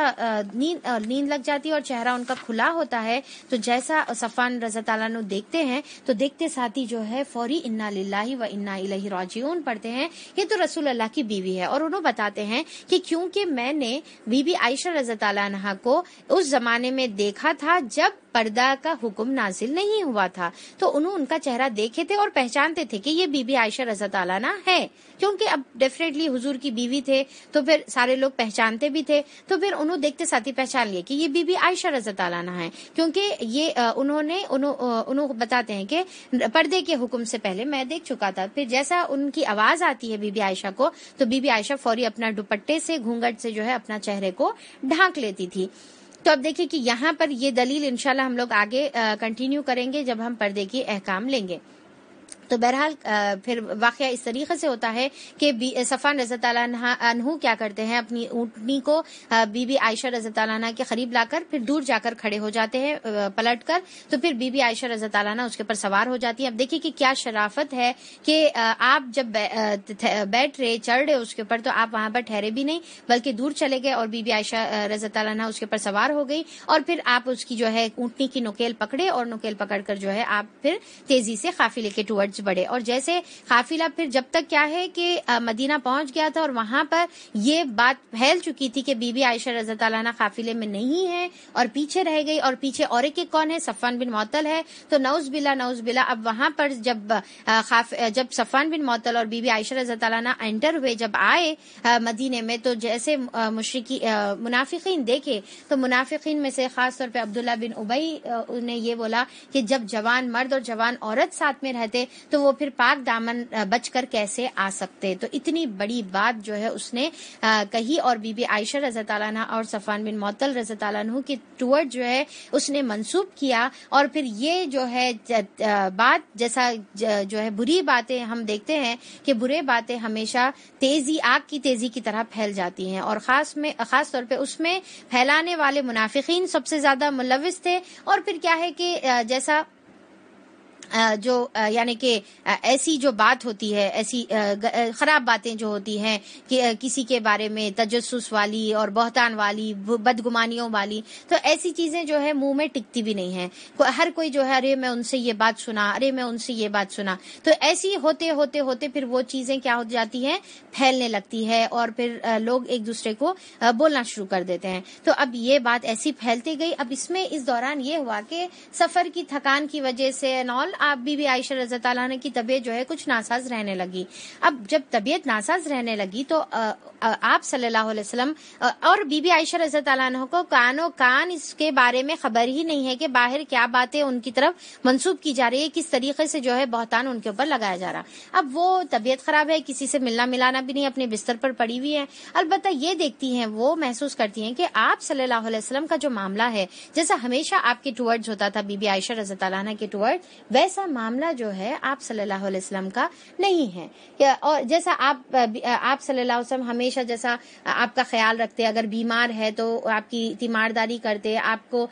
नींद नींद लग जाती है और चेहरा उनका खुला होता है तो जैसा सफान रजा तला देखते हैं तो देखते साथ ही जो है फौरी इन्ना लाही व इन्ना इलाही राजीउन पढ़ते हैं ये तो रसूल अल्लाह की बीवी है और उन्होंने बताते हैं कि क्योंकि मैंने बीबी आयशा रजा तला को उस जमाने में देखा था जब पर्दा का हुक्म नाजिल नहीं हुआ था तो उन्होंने उनका चेहरा देखे थे और पहचानते थे कि ये बीबी आयशा रजा तालाना है क्योंकि अब डेफिनेटली हुजूर की बीवी थे तो फिर सारे लोग पहचानते भी थे तो फिर उन्होंने देखते साथ ही पहचान लिए कि ये बीबी आयशा रजा तालाना है क्योंकि ये उन्होंने उन्होंने बताते हैं कि पर्दे के हुक्म से पहले मैं देख चुका था फिर जैसा उनकी आवाज आती है बीबी आयशा को तो बीबी आयशा फौरी अपना दुपट्टे से घूंघट से जो है अपना चेहरे को ढांक लेती थी तो अब देखिए कि यहाँ पर ये दलील इंशाल्लाह हम लोग आगे कंटिन्यू करेंगे जब हम पर्दे की अहकाम लेंगे तो बहरहाल फिर वाक़ इस तरीके से होता है कि सफ़ान रजत अनहू क्या करते हैं अपनी ऊटनी को बीबी आयशा रजत के करीब लाकर फिर दूर जाकर खड़े हो जाते हैं पलट कर तो फिर बीबी आयशा रजत उसके पर सवार हो जाती है अब देखिए कि क्या शराफत है कि आप जब बैठ रहे चढ़ रहे उसके ऊपर तो आप वहां पर ठहरे भी नहीं बल्कि दूर चले गए और बीबी आयशा रजत उसके पर सवार हो गई और फिर आप उसकी जो है ऊटनी की नुकेल पकड़े और नुकेल पकड़कर जो है आप फिर तेजी से काफी लेके टूअर्ड पहुंच बढ़े और जैसे काफिला फिर जब तक क्या है कि मदीना पहुंच गया था और वहां पर ये बात फैल चुकी थी कि बीबी आयशा रजा तला काफिले में नहीं है और पीछे रह गई और पीछे और एक कौन है सफान बिन मोतल है तो नौज बिला नौज बिला अब वहां पर जब जब सफान बिन मोतल और बीबी आयशा रजा तला एंटर हुए जब आए मदीने में तो जैसे मुश्रकी मुनाफिकीन देखे तो मुनाफिकीन में से खासतौर पर अब्दुल्ला बिन उबई ने ये बोला कि जब जवान मर्द और जवान औरत साथ में रहते तो वो फिर पाक दामन बचकर कैसे आ सकते तो इतनी बड़ी बात जो है उसने कही और बीबी आयशा रजा तला और सफान बिन मोतल रजा तला के टूअर्ड जो है उसने मनसूब किया और फिर ये जो है बात जैसा जो है बुरी बातें हम देखते हैं कि बुरे बातें हमेशा तेजी आग की तेजी की तरह फैल जाती हैं और खास में खास तौर पे उसमें फैलाने वाले मुनाफिक सबसे ज्यादा मुलविस थे और फिर क्या है कि जैसा जो यानी कि ऐसी जो बात होती है ऐसी ख़राब बातें जो होती हैं कि किसी के बारे में तजस्स वाली और बहतान वाली बदगुमानियों वाली तो ऐसी चीज़ें जो है मुंह में टिकती भी नहीं है हर कोई जो है अरे मैं उनसे ये बात सुना अरे मैं उनसे ये बात सुना तो ऐसी होते होते होते फिर वो चीज़ें क्या हो जाती हैं फैलने लगती है और फिर लोग एक दूसरे को बोलना शुरू कर देते हैं तो अब ये बात ऐसी फैलती गई अब इसमें इस दौरान ये हुआ कि सफ़र की थकान की वजह से एनऑल आप बीबी आयशा रजा तला की तबीयत जो है कुछ नासाज रहने लगी अब जब तबीयत नासाज रहने लगी तो आ, आ, आप सल्लल्लाहु अलैहि वसल्लम और बीबी आयशा रजा तला को कानो कान इसके बारे में खबर ही नहीं है कि बाहर क्या बातें उनकी तरफ मनसूब की जा रही है किस तरीके से जो है बहतान उनके ऊपर लगाया जा रहा अब वो तबीयत खराब है किसी से मिलना मिलाना भी नहीं अपने बिस्तर पर पड़ी हुई है अलबत्त ये देखती है वो महसूस करती है कि आप सल्लल्लाहु अलैहि वसल्लम का जो मामला है जैसा हमेशा आपके टूवर्ड्स होता था बीबी आयशा रजा तला के टूवर्ड वह ऐसा मामला जो है आप सल्लल्लाहु अलैहि वसल्लम का नहीं है और जैसा आप आप सल्लल्लाहु अलैहि वसल्लम हमेशा जैसा आपका ख्याल रखते अगर बीमार है तो आपकी तीमारदारी करते आपको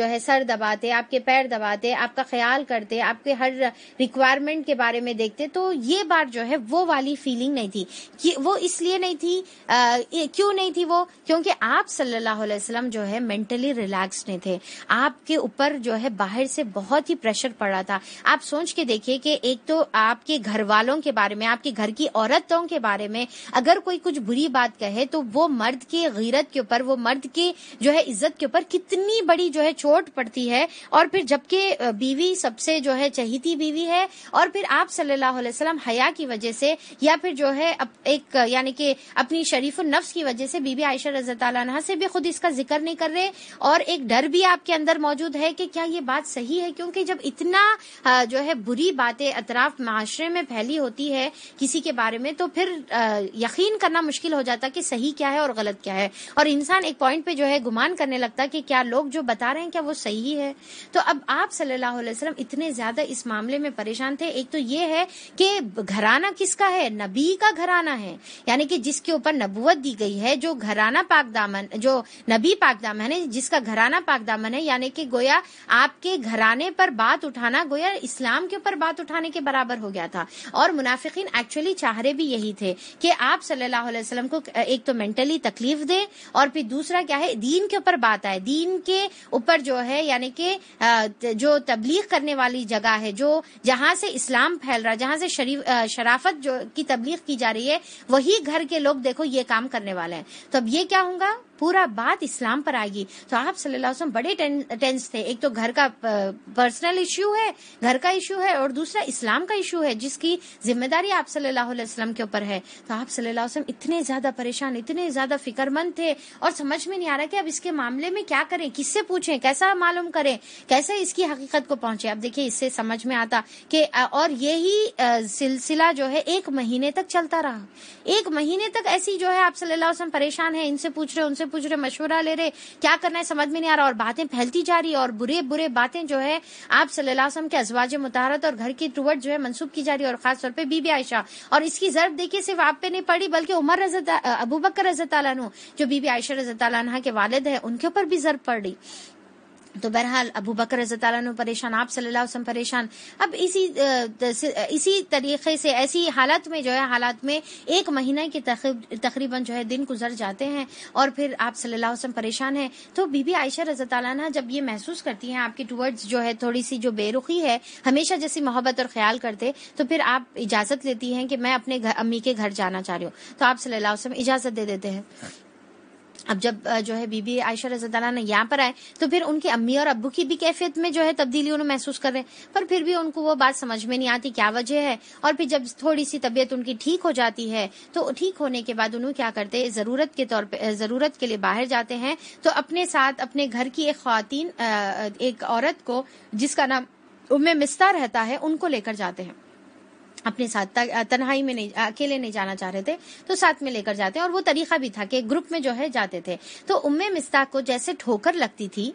जो है सर दबाते आपके पैर दबाते आपका ख्याल करते आपके हर रिक्वायरमेंट के बारे में देखते तो ये बात जो है वो वाली फीलिंग नहीं थी कि वो इसलिए नहीं थी क्यों नहीं थी वो क्योंकि आप सल्लल्लाहु अलैहि वसल्लम जो है मेंटली रिलैक्स नहीं थे आपके ऊपर जो है बाहर से बहुत ही प्रेशर पड़ा था आप सोच के देखिए कि एक तो आपके घर वालों के बारे में आपके घर की औरतों के बारे में अगर कोई कुछ बुरी बात कहे तो वो मर्द की गीरत के ऊपर वो मर्द की जो है इज्जत के ऊपर कितनी बड़ी जो है चोट पड़ती है और फिर जबकि बीवी सबसे जो है चहीती बीवी है और फिर आप सल्लल्लाहु अलैहि वसल्लम हया की वजह से या फिर जो है एक यानी कि अपनी शरीफ नफ्स की वजह से बीबी आयशा रजत से भी खुद इसका जिक्र नहीं कर रहे और एक डर भी आपके अंदर मौजूद है कि क्या ये बात सही है क्योंकि जब इतना जो है बुरी बातें अतराफ माशरे में फैली होती है किसी के बारे में तो फिर यकीन करना मुश्किल हो जाता कि सही क्या है और गलत क्या है और इंसान एक पॉइंट पे जो है गुमान करने लगता कि क्या लोग जो बता रहे हैं क्या वो सही है तो अब आप सल्लल्लाहु अलैहि वसल्लम इतने ज्यादा इस मामले में परेशान थे एक तो ये है कि घराना किसका है नबी का घराना है यानी कि जिसके ऊपर नबूत दी गई है जो घराना पाक दामन जो नबी पाक दामन है जिसका घराना पाक दामन है यानी कि गोया आपके घराने पर बात उठाना गोया इस्लाम के ऊपर बात उठाने के बराबर हो गया था और मुनाफिकीन एक्चुअली चाह रहे भी यही थे कि आप सल्लल्लाहु अलैहि वसल्लम को एक तो मेंटली तकलीफ दे और फिर दूसरा क्या है दीन के ऊपर बात आए दीन के ऊपर जो है यानी कि जो तबलीग करने वाली जगह है जो जहां से इस्लाम फैल रहा है जहां से शराफत जो की तबलीग की जा रही है वही घर के लोग देखो ये काम करने वाले हैं तो अब ये क्या होगा पूरा बात इस्लाम पर आएगी तो आप सल्लल्लाहु अलैहि बड़े टें, टेंस थे एक तो घर का पर्सनल इश्यू है घर का इश्यू है और दूसरा इस्लाम का इश्यू है जिसकी जिम्मेदारी आप सल्लल्लाहु अलैहि वसल्लम के ऊपर है तो आप सल्लल्लाहु अलैहि वसल्लम इतने ज्यादा परेशान इतने ज्यादा फिक्रमंद थे और समझ में नहीं आ रहा कि अब इसके मामले में क्या करें किससे पूछें कैसा मालूम करें कैसे इसकी हकीकत को पहुंचे अब देखिए इससे समझ में आता कि और यही सिलसिला जो है एक महीने तक चलता रहा एक महीने तक ऐसी जो है आप सल्लाम परेशान है इनसे पूछ रहे उनसे से पूछ रहे मशवरा ले रहे क्या करना है समझ में नहीं आ रहा और बातें फैलती जा रही है और बुरे बुरे बातें जो है आप सल्लाम के अजवाज मुतारत और घर की ट्रुवट जो है मनसूब की जा रही है और खासतौर पर बीबी आयशा और इसकी जरब देखिए सिर्फ आप पे नहीं पड़ी बल्कि उमर रजत अबूबकर रजत जो बीबी आयशा रजत के वालद है उनके ऊपर भी जरब पड़ी तो बहरहाल अबू बकर परेशान आप सल्लल्लाहु अलैहि वसल्लम परेशान अब इसी इसी तरीके से ऐसी हालत में जो है हालात में एक महीने के तकरीबन जो है दिन गुजर जाते हैं और फिर आप सल्लल्लाहु अलैहि वसल्लम परेशान हैं तो बीबी आयशा रजताना जब ये महसूस करती हैं आपके टूवर्ड्स जो है थोड़ी सी जो बेरुखी है हमेशा जैसी मोहब्बत और ख्याल करते तो फिर आप इजाजत लेती हैं कि मैं अपने अम्मी के घर जाना चाह रही हूँ तो आप सल्लाम इजाजत दे देते हैं अब जब जो है बीबी आयशा रजादाना ने यहाँ पर आए तो फिर उनकी अम्मी और अबू की भी कैफियत में जो है तब्दीली उन्हें महसूस कर रहे हैं पर फिर भी उनको वो बात समझ में नहीं आती क्या वजह है और फिर जब थोड़ी सी तबीयत उनकी ठीक हो जाती है तो ठीक होने के बाद उन्होंने क्या करते हैं जरूरत के तौर पर जरूरत के लिए बाहर जाते हैं तो अपने साथ अपने घर की एक खातन एक औरत को जिसका नाम उम्मे मिस्ता रहता है उनको लेकर जाते हैं अपने साथ तनहाई में नहीं अकेले नहीं जाना चाह रहे थे तो साथ में लेकर जाते और वो तरीका भी था कि ग्रुप में जो है जाते थे तो उम्मे मिस्ता को जैसे ठोकर लगती थी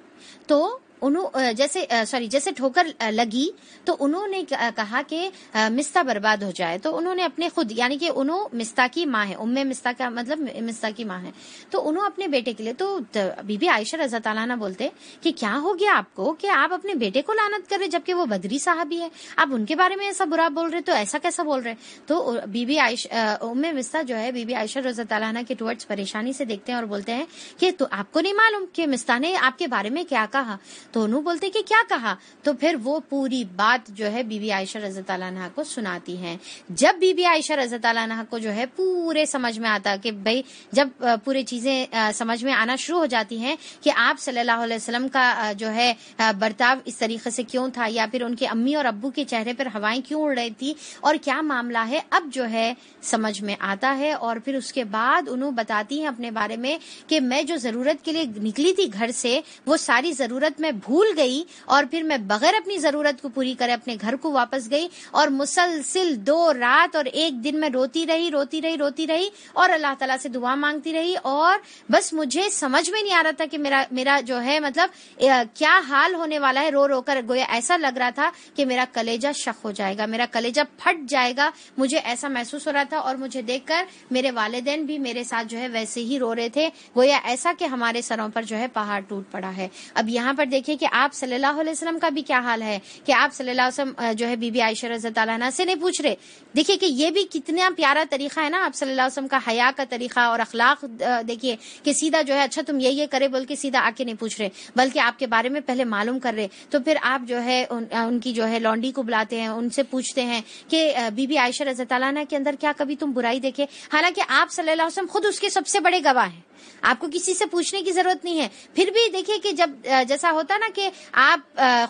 तो उन्हों जैसे सॉरी जैसे ठोकर लगी तो उन्होंने कहा कि मिस्ता बर्बाद हो जाए तो उन्होंने अपने खुद यानी कि उन्हों मिस्ता की माँ है उम्मे मिस्ता का मतलब मिस्ता की माँ है तो उन्होंने अपने बेटे के लिए तो बीबी आयशा रजा ना बोलते कि क्या हो गया आपको कि आप अपने बेटे को लानत कर रहे जबकि वो बदरी साहबी है आप उनके बारे में ऐसा बुरा बोल रहे तो ऐसा कैसा बोल रहे तो बीबी आयशा उम्मे मिस्ता जो है बीबी आयशा रजा तला के टूवर्ड्स परेशानी से देखते हैं और बोलते हैं कि तो आपको नहीं मालूम कि मिस्ता ने आपके बारे में क्या कहा तोनू बोलते कि क्या कहा तो फिर वो पूरी बात जो है बीबी आयशा रजत को सुनाती हैं जब बीबी आयशा रजत को जो है पूरे समझ में आता कि भाई जब पूरी चीजें समझ में आना शुरू हो जाती हैं कि आप सल्लल्लाहु अलैहि वसल्लम का जो है बर्ताव इस तरीके से क्यों था या फिर उनके अम्मी और अब्बू के चेहरे पर हवाएं क्यों उड़ रही थी और क्या मामला है अब जो है समझ में आता है और फिर उसके बाद उन्होंने बताती हैं अपने बारे में कि मैं जो जरूरत के लिए निकली थी घर से वो सारी जरूरत मैं भूल गई और फिर मैं बगैर अपनी जरूरत को पूरी करे अपने घर को वापस गई और मुसलसिल दो रात और एक दिन में रोती रही रोती रही रोती रही और अल्लाह तला से दुआ मांगती रही और बस मुझे समझ में नहीं आ रहा था कि मेरा मेरा जो है मतलब क्या हाल होने वाला है रो रो कर गोया ऐसा लग रहा था कि मेरा कलेजा शक हो जाएगा मेरा कलेजा फट जाएगा मुझे ऐसा महसूस हो रहा था और मुझे देखकर मेरे वालदेन भी मेरे साथ जो है वैसे ही रो रहे थे गोया ऐसा कि हमारे सरों पर जो है पहाड़ टूट पड़ा है अब यहाँ पर देखिए देखें कि आप सल्लल्लाहु अलैहि वसल्लम का भी क्या हाल है कि आप सल्लल्लाहु अलैहि वसल्लम जो है बीबी आयशा रजा से नहीं पूछ रहे देखिए कि ये भी कितना प्यारा तरीका है ना आप सल्लल्लाहु अलैहि वसल्लम का हया का तरीका और अखलाक देखिए कि सीधा जो है अच्छा तुम ये ये करे बोल के सीधा आके नहीं पूछ रहे बल्कि आपके बारे में पहले मालूम कर रहे तो फिर आप जो है उन, उनकी जो है लॉन्डी को बुलाते हैं उनसे पूछते हैं कि बीबी आयशा रजा के अंदर क्या कभी तुम बुराई देखे हालांकि आप सल्लल्लाहु अलैहि वसल्लम खुद उसके सबसे बड़े गवाह हैं आपको किसी से पूछने की जरूरत नहीं है फिर भी देखिए कि जब जैसा होता ना कि आप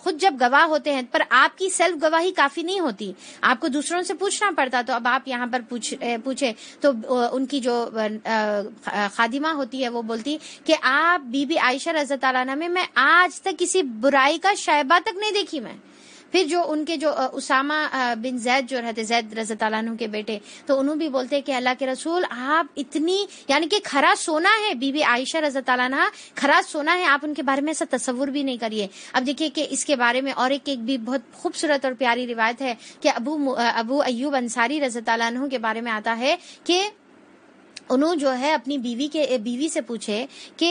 खुद जब गवाह होते हैं पर आपकी सेल्फ गवाही काफी नहीं होती आपको दूसरों से पूछना पड़ता तो अब आप यहाँ पर पूछ पूछे तो उनकी जो खादिमा होती है वो बोलती कि आप बीबी आयशा रजा में मैं आज तक किसी बुराई का शायबा तक नहीं देखी मैं फिर जो उनके जो उसामा बिन जैद जो रहते जैद रजत के बेटे तो उन्हों भी बोलते कि अल्लाह के रसूल आप इतनी यानी कि खरा सोना है बीबी आयशा रजत खरा सोना है आप उनके बारे में ऐसा तस्वुर भी नहीं करिए अब देखिए कि इसके बारे में और एक एक भी बहुत खूबसूरत और प्यारी रिवायत है कि अबू अबू अयूब अंसारी रजत के बारे में आता है कि उन्होंने जो है अपनी बीवी के बीवी से पूछे कि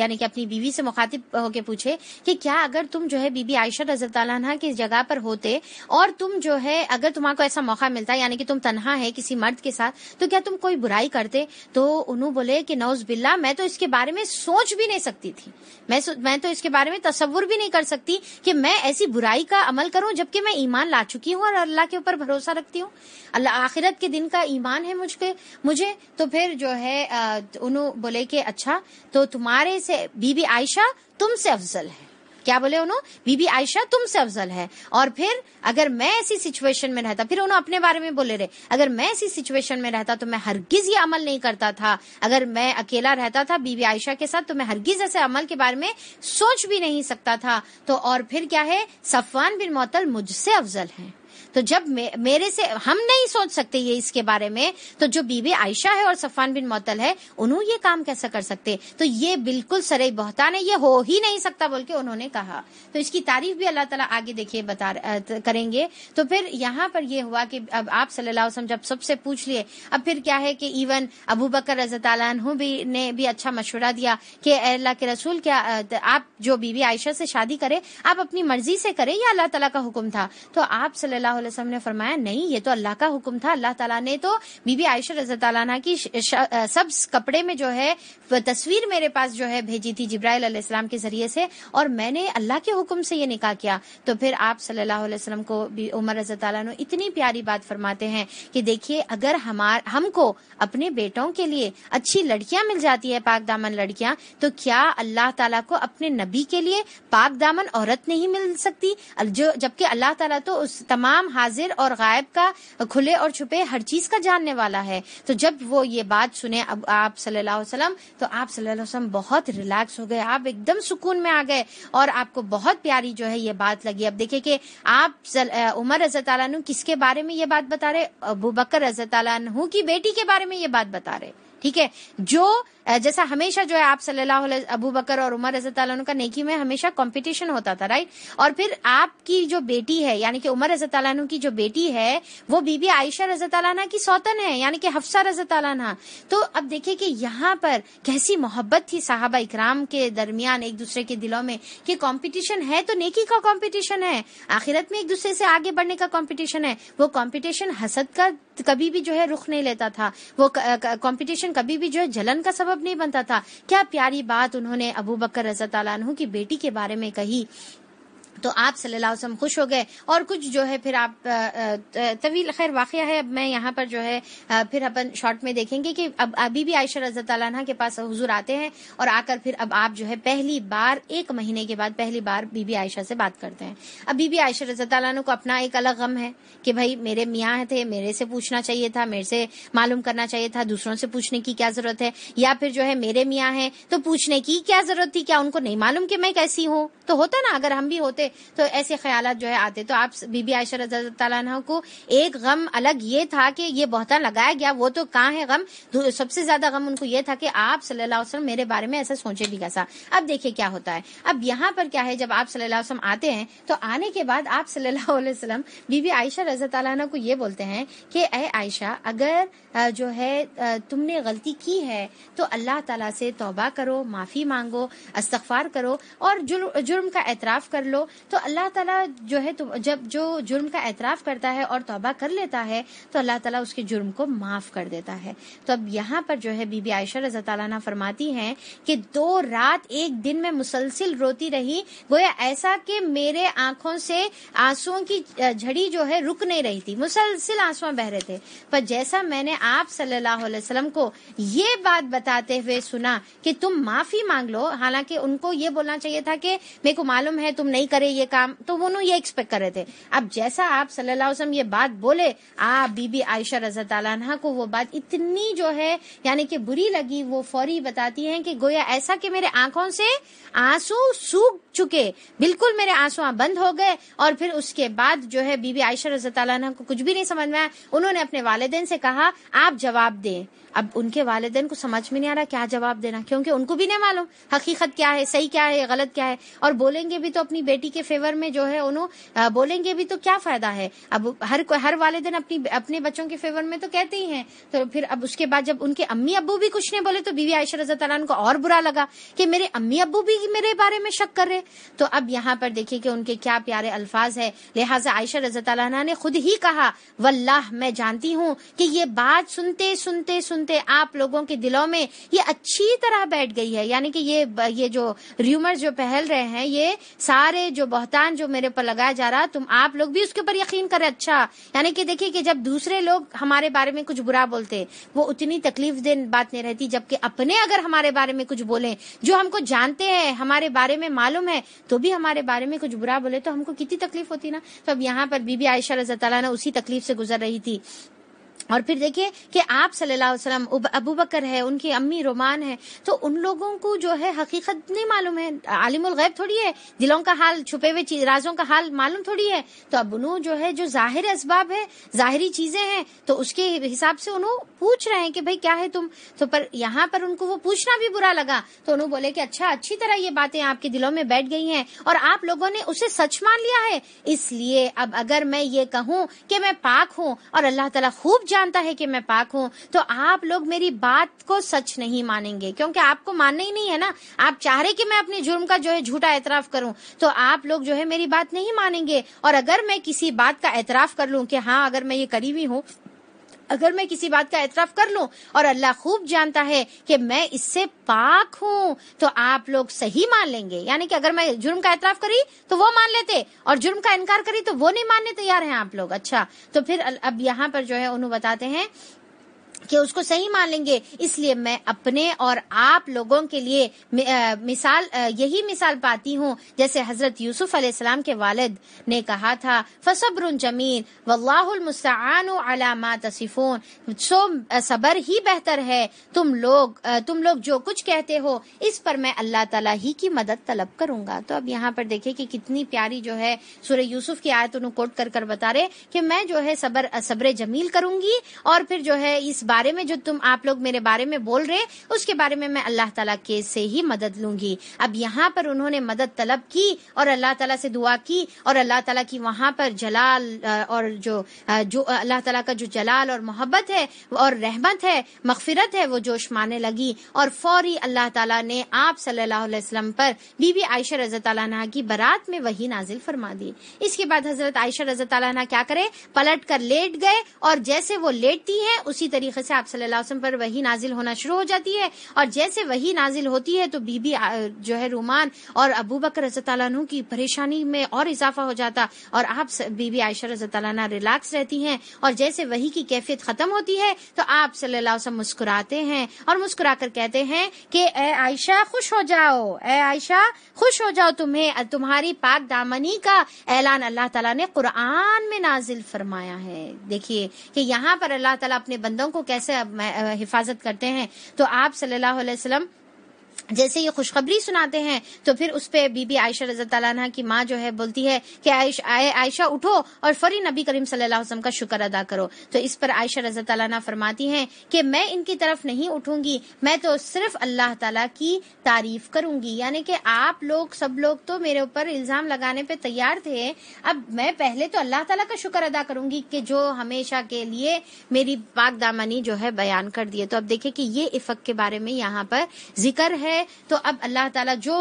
यानी कि अपनी बीवी से मुखातिब होके पूछे कि क्या अगर तुम जो है बीबी आयशा तला की जगह पर होते और तुम जो है अगर तुम्हारे को ऐसा मौका मिलता यानी कि तुम तनहा है किसी मर्द के साथ तो क्या तुम कोई बुराई करते तो उन्होंने बोले कि नौज बिल्ला मैं तो इसके बारे में सोच भी नहीं सकती थी मैं मैं तो इसके बारे में तस्वुर भी नहीं कर सकती कि मैं ऐसी बुराई का अमल करूं जबकि मैं ईमान ला चुकी हूं और अल्लाह के ऊपर भरोसा रखती हूँ अल्लाह आखिरत के दिन का ईमान है मुझके मुझे तो फिर जो है उन्होंने बोले कि अच्छा तो तुम्हारे से बीबी आयशा तुमसे अफजल है क्या बोले उन्होंने बीबी आयशा तुमसे अफजल है और फिर अगर मैं ऐसी सिचुएशन में रहता फिर उन्होंने अपने बारे में बोले रहे अगर मैं ऐसी सिचुएशन में रहता तो मैं हरगिज ये अमल नहीं करता था अगर मैं अकेला रहता था बीबी आयशा के साथ तो मैं हरगिज ऐसे अमल के बारे में सोच भी नहीं सकता था तो और फिर क्या है सफवान बिन मोतल मुझसे अफजल है तो जब मे, मेरे से हम नहीं सोच सकते ये इसके बारे में तो जो बीबी आयशा है और सफान बिन मोतल है उन्होंने ये काम कैसे कर सकते तो ये बिल्कुल सरे बहतान ये हो ही नहीं सकता बोल के उन्होंने कहा तो इसकी तारीफ भी अल्लाह तला आगे देखिए बता करेंगे तो फिर यहाँ पर ये हुआ कि अब आप सल्लल्लाहु अलैहि वसल्लम जब सबसे पूछ लिए अब फिर क्या है कि इवन अबू बकर भी ने भी अच्छा मशवरा दिया कि अल्लाह के रसूल क्या आप जो बीबी आयशा से शादी करे आप अपनी मर्जी से करें या अल्लाह तला का हुक्म था तो आप सल्लल्लाहु वसल्लम ने फरमाया नहीं ये तो अल्लाह का हुक्म था अल्लाह ताला ने तो बीबी आयशा रजा तला की सब कपड़े में जो है तस्वीर मेरे पास जो है भेजी थी जिब्राइल अलैहिस्सलाम के जरिए से और मैंने अल्लाह के हुक्म से ये निकाह किया तो फिर आप सल्लल्लाहु अलैहि वसल्लम को उमर रजा तला इतनी प्यारी बात फरमाते हैं कि देखिए अगर हमार हमको अपने बेटों के लिए अच्छी लड़कियां मिल जाती है पाक दामन लड़कियां तो क्या अल्लाह ताला को अपने नबी के लिए पाक दामन औरत नहीं मिल सकती जो जबकि अल्लाह ताला तो उस तमाम हाजिर और गायब का खुले और छुपे हर चीज का जानने वाला है तो जब वो ये बात सुने अब आप सल्लल्लाहु अलैहि वसल्लम तो आप सल्लल्लाहु अलैहि वसल्लम बहुत रिलैक्स हो गए आप एकदम सुकून में आ गए और आपको बहुत प्यारी जो है ये बात लगी अब देखिये कि आप उमर रजत किसके बारे में ये बात बता रहे अबू बकर रजत की बेटी के बारे में ये बात बता रहे ठीक है जो जैसा हमेशा जो है आप सल्लल्लाहु अलैहि अबू बकर और उमर रजत का नेकी में हमेशा कंपटीशन होता था राइट और फिर आपकी जो बेटी है यानी कि उमर रजत की जो बेटी है वो बीबी आयशा रजत की सौतन है यानी कि हफ्सा रजत तो अब देखिए कि यहाँ पर कैसी मोहब्बत थी साहबा इकराम के दरमियान एक दूसरे के दिलों में कि कॉम्पिटिशन है तो नेकी का कॉम्पिटिशन है आखिरत में एक दूसरे से आगे बढ़ने का कॉम्पिटिशन है वो कॉम्पिटिशन हसद का कभी भी जो है रुख नहीं लेता था वो कंपटीशन कभी भी जो है जलन का सबब नहीं बनता था क्या प्यारी बात उन्होंने अबू बकर रजा तला की बेटी के बारे में कही तो आप सल्लल्लाहु अलैहि वसल्लम खुश हो गए और कुछ जो है फिर आप तवील खैर वाक़ है अब मैं यहाँ पर जो है फिर अपन शॉर्ट में देखेंगे कि अब अभी भी आयशा रजा के पास हुजूर आते हैं और आकर फिर अब आप जो है पहली बार एक महीने के बाद पहली बार बीबी आयशा से बात करते हैं अब बीबी आयशा रजत को अपना एक अलग गम है कि भाई मेरे मियाँ थे मेरे से पूछना चाहिए था मेरे से मालूम करना चाहिए था दूसरों से पूछने की क्या जरूरत है या फिर जो है मेरे मियाँ हैं तो पूछने की क्या जरूरत थी क्या उनको नहीं मालूम कि मैं कैसी हूँ तो होता ना अगर हम भी होते से तो ऐसे ख्याल जो है आते तो आप बीबी आयशा रजा को एक गम अलग ये था कि ये बहुत लगाया गया वो तो कहाँ है गम सबसे ज्यादा गम उनको ये था कि आप सल्लल्लाहु अलैहि वसल्लम मेरे बारे में ऐसा सोचे भी कैसा अब देखिए क्या होता है अब यहाँ पर क्या है जब आप सल्लल्लाहु अलैहि वसल्लम आते हैं तो आने के बाद आप सल्लल्लाहु अलैहि वसल्लम बीबी आयशा रजा तला को ये बोलते हैं कि अः आयशा अगर जो है तुमने गलती की है तो अल्लाह तला से तोबा करो माफी मांगो अस्तफार करो और जुर्म का एतराफ कर लो तो अल्लाह ताला जो है तुम जब जो जुर्म का एतराफ करता है और तौबा कर लेता है तो अल्लाह ताला उसके जुर्म को माफ कर देता है तो अब यहाँ पर जो है बीबी आयशा रजा तला फरमाती है कि दो रात एक दिन में मुसलसिल रोती रही गोया ऐसा कि मेरे आंखों से आंसुओं की झड़ी जो है रुक नहीं रही थी मुसलसिल आंसू बह रहे थे पर जैसा मैंने आप सल्लल्लाहु अलैहि वसल्लम को ये बात बताते हुए सुना कि तुम माफी मांग लो हालांकि उनको ये बोलना चाहिए था कि मेरे को मालूम है तुम नहीं करे करे ये काम तो वो ये एक्सपेक्ट कर रहे थे अब जैसा आप सल्लल्लाहु अलैहि वसल्लम ये बात बोले आ बीबी आयशा रजा को वो बात इतनी जो है यानी कि बुरी लगी वो फौरी बताती हैं कि गोया ऐसा कि मेरे आंखों से आंसू सूख चुके बिल्कुल मेरे आंसू बंद हो गए और फिर उसके बाद जो है बीबी आयशा रजा को कुछ भी नहीं समझ में आया उन्होंने अपने वालदेन से कहा आप जवाब दें अब उनके वालदेन को समझ में नहीं आ रहा क्या जवाब देना क्योंकि उनको भी नहीं मालूम हकीकत क्या है सही क्या है गलत क्या है और बोलेंगे भी तो अपनी बेटी के फेवर में जो है उन्होंने बोलेंगे भी तो क्या फायदा है अब हर हर वालदेन अपनी अपने बच्चों के फेवर में तो कहते ही हैं तो फिर अब उसके बाद जब उनके अम्मी अबू भी कुछ नहीं बोले तो बीवी आयशा रजा तला को और बुरा लगा कि मेरे अम्मी अबू भी मेरे बारे में शक कर रहे तो अब यहाँ पर देखिए कि उनके क्या प्यारे अल्फाज है लिहाजा आयशा रजा तला ने खुद ही कहा वल्लाह मैं जानती हूँ कि ये बात सुनते सुनते सुनते सुनते आप लोगों के दिलों में ये अच्छी तरह बैठ गई है यानी कि ये ये जो र्यूमर जो पहल रहे हैं ये सारे जो बहतान जो मेरे पर लगाया जा रहा तुम आप लोग भी उसके ऊपर यकीन करें अच्छा यानी कि देखिए कि जब दूसरे लोग हमारे बारे में कुछ बुरा बोलते वो उतनी तकलीफ दे बात नहीं रहती जबकि अपने अगर हमारे बारे में कुछ बोले जो हमको जानते हैं हमारे बारे में मालूम है तो भी हमारे बारे में कुछ बुरा बोले तो हमको कितनी तकलीफ होती ना तो अब यहाँ पर बीबी आयशा रजा ने उसी तकलीफ से गुजर रही थी और फिर देखिए कि आप सल्लल्लाहु अलैहि वसल्लम अबू बकर है उनकी अम्मी रोमान है तो उन लोगों को जो है हकीकत नहीं मालूम है आलिमुल गैब थोड़ी है दिलों का हाल छुपे हुए राजों का हाल मालूम थोड़ी है तो उन्हों जो है जो जाहिर इसबाब है जाहिरी चीजें हैं तो उसके हिसाब से उन्होंने पूछ रहे हैं कि भाई क्या है तुम तो पर यहाँ पर उनको वो पूछना भी बुरा लगा तो उन्होंने बोले कि अच्छा अच्छी तरह ये बातें आपके दिलों में बैठ गई हैं और आप लोगों ने उसे सच मान लिया है इसलिए अब अगर मैं ये कहूँ कि मैं पाक हूँ और अल्लाह ताला खूब जानता है कि मैं पाक हूँ तो आप लोग मेरी बात को सच नहीं मानेंगे क्योंकि आपको मानना ही नहीं है ना आप चाह रहे कि मैं अपने जुर्म का जो है झूठा एतराफ करूँ तो आप लोग जो है मेरी बात नहीं मानेंगे और अगर मैं किसी बात का एतराफ कर लूँ कि हाँ अगर मैं ये करीबी हूँ अगर मैं किसी बात का एतराफ कर लूं और अल्लाह खूब जानता है कि मैं इससे पाक हूं तो आप लोग सही मान लेंगे यानी कि अगर मैं जुर्म का एतराफ करी तो वो मान लेते और जुर्म का इनकार करी तो वो नहीं मानने तैयार हैं आप लोग अच्छा तो फिर अब यहाँ पर जो है उन्होंने बताते हैं कि उसको सही मान लेंगे इसलिए मैं अपने और आप लोगों के लिए मिसाल यही मिसाल पाती हूँ जैसे हजरत यूसुफ अलैहिस्सलाम के वालिद ने कहा था फसबर जमीन वल्लाहमस्तान अलामा सो सबर ही बेहतर है तुम लोग तुम लोग जो कुछ कहते हो इस पर मैं अल्लाह ताला ही की मदद तलब करूंगा तो अब यहाँ पर देखे कि कितनी प्यारी जो है सूर्य यूसुफ की आयत उन्होंने कोट कर कर बता रहे कि मैं जो है सबर सबर जमील करूंगी और फिर जो है इस बात बारे में जो तुम आप लोग मेरे बारे में बोल रहे उसके बारे में मैं अल्लाह तला के से ही मदद लूंगी अब यहाँ पर उन्होंने मदद तलब की और अल्लाह तला से दुआ की और अल्लाह तला की वहां पर जलाल और जो जो अल्लाह तला का जो जलाल और मोहब्बत है और रहमत है मगफिरत है वो जोश माने लगी और फौरी अल्लाह ताला ने आप सल्लल्लाहु अलैहि वसल्लम पर बीबी आयशा रजत की बारात में वही नाजिल फरमा दी इसके बाद हजरत आयशा रजत क्या करे पलट कर लेट गए और जैसे वो लेटती है उसी तरीके मोहम्मद साहब सल्लाम पर वही नाजिल होना शुरू हो जाती है और जैसे वही नाजिल होती है तो बीबी जो है रुमान और अबू बकर की परेशानी में और इजाफा हो जाता और आप बीबी आयशा रजताना रिलैक्स रहती हैं और जैसे वही की कैफियत खत्म होती है तो आप सल्लाम मुस्कुराते हैं और मुस्कुरा कर कहते हैं कि ए आयशा खुश हो जाओ ए आयशा खुश हो जाओ तुम्हें तुम्हारी पाक दामनी का ऐलान अल्लाह तला ने कुरान में नाजिल फरमाया है देखिए कि यहाँ पर अल्लाह ताला अपने बंदों को कैसे हिफाजत करते हैं तो आप सल्लल्लाहु अलैहि वसल्लम जैसे ये खुशखबरी सुनाते हैं तो फिर उस पर बीबी आयशा रजा तला की माँ जो है बोलती है कि आयश, आय, आयशा उठो और फरी नबी करीम सल्लल्लाहु अलैहि वसल्लम का शुक्र अदा करो तो इस पर आयशा रजा तला फरमाती हैं कि मैं इनकी तरफ नहीं उठूंगी मैं तो सिर्फ अल्लाह ताला की तारीफ करूंगी यानी कि आप लोग सब लोग तो मेरे ऊपर इल्जाम लगाने पर तैयार थे अब मैं पहले तो अल्लाह तला का शुक्र अदा करूंगी कि जो हमेशा के लिए मेरी पाक दामनी जो है बयान कर दिए तो अब देखिये कि ये इफक के बारे में यहाँ पर जिक्र है है तो अब अल्लाह ताला जो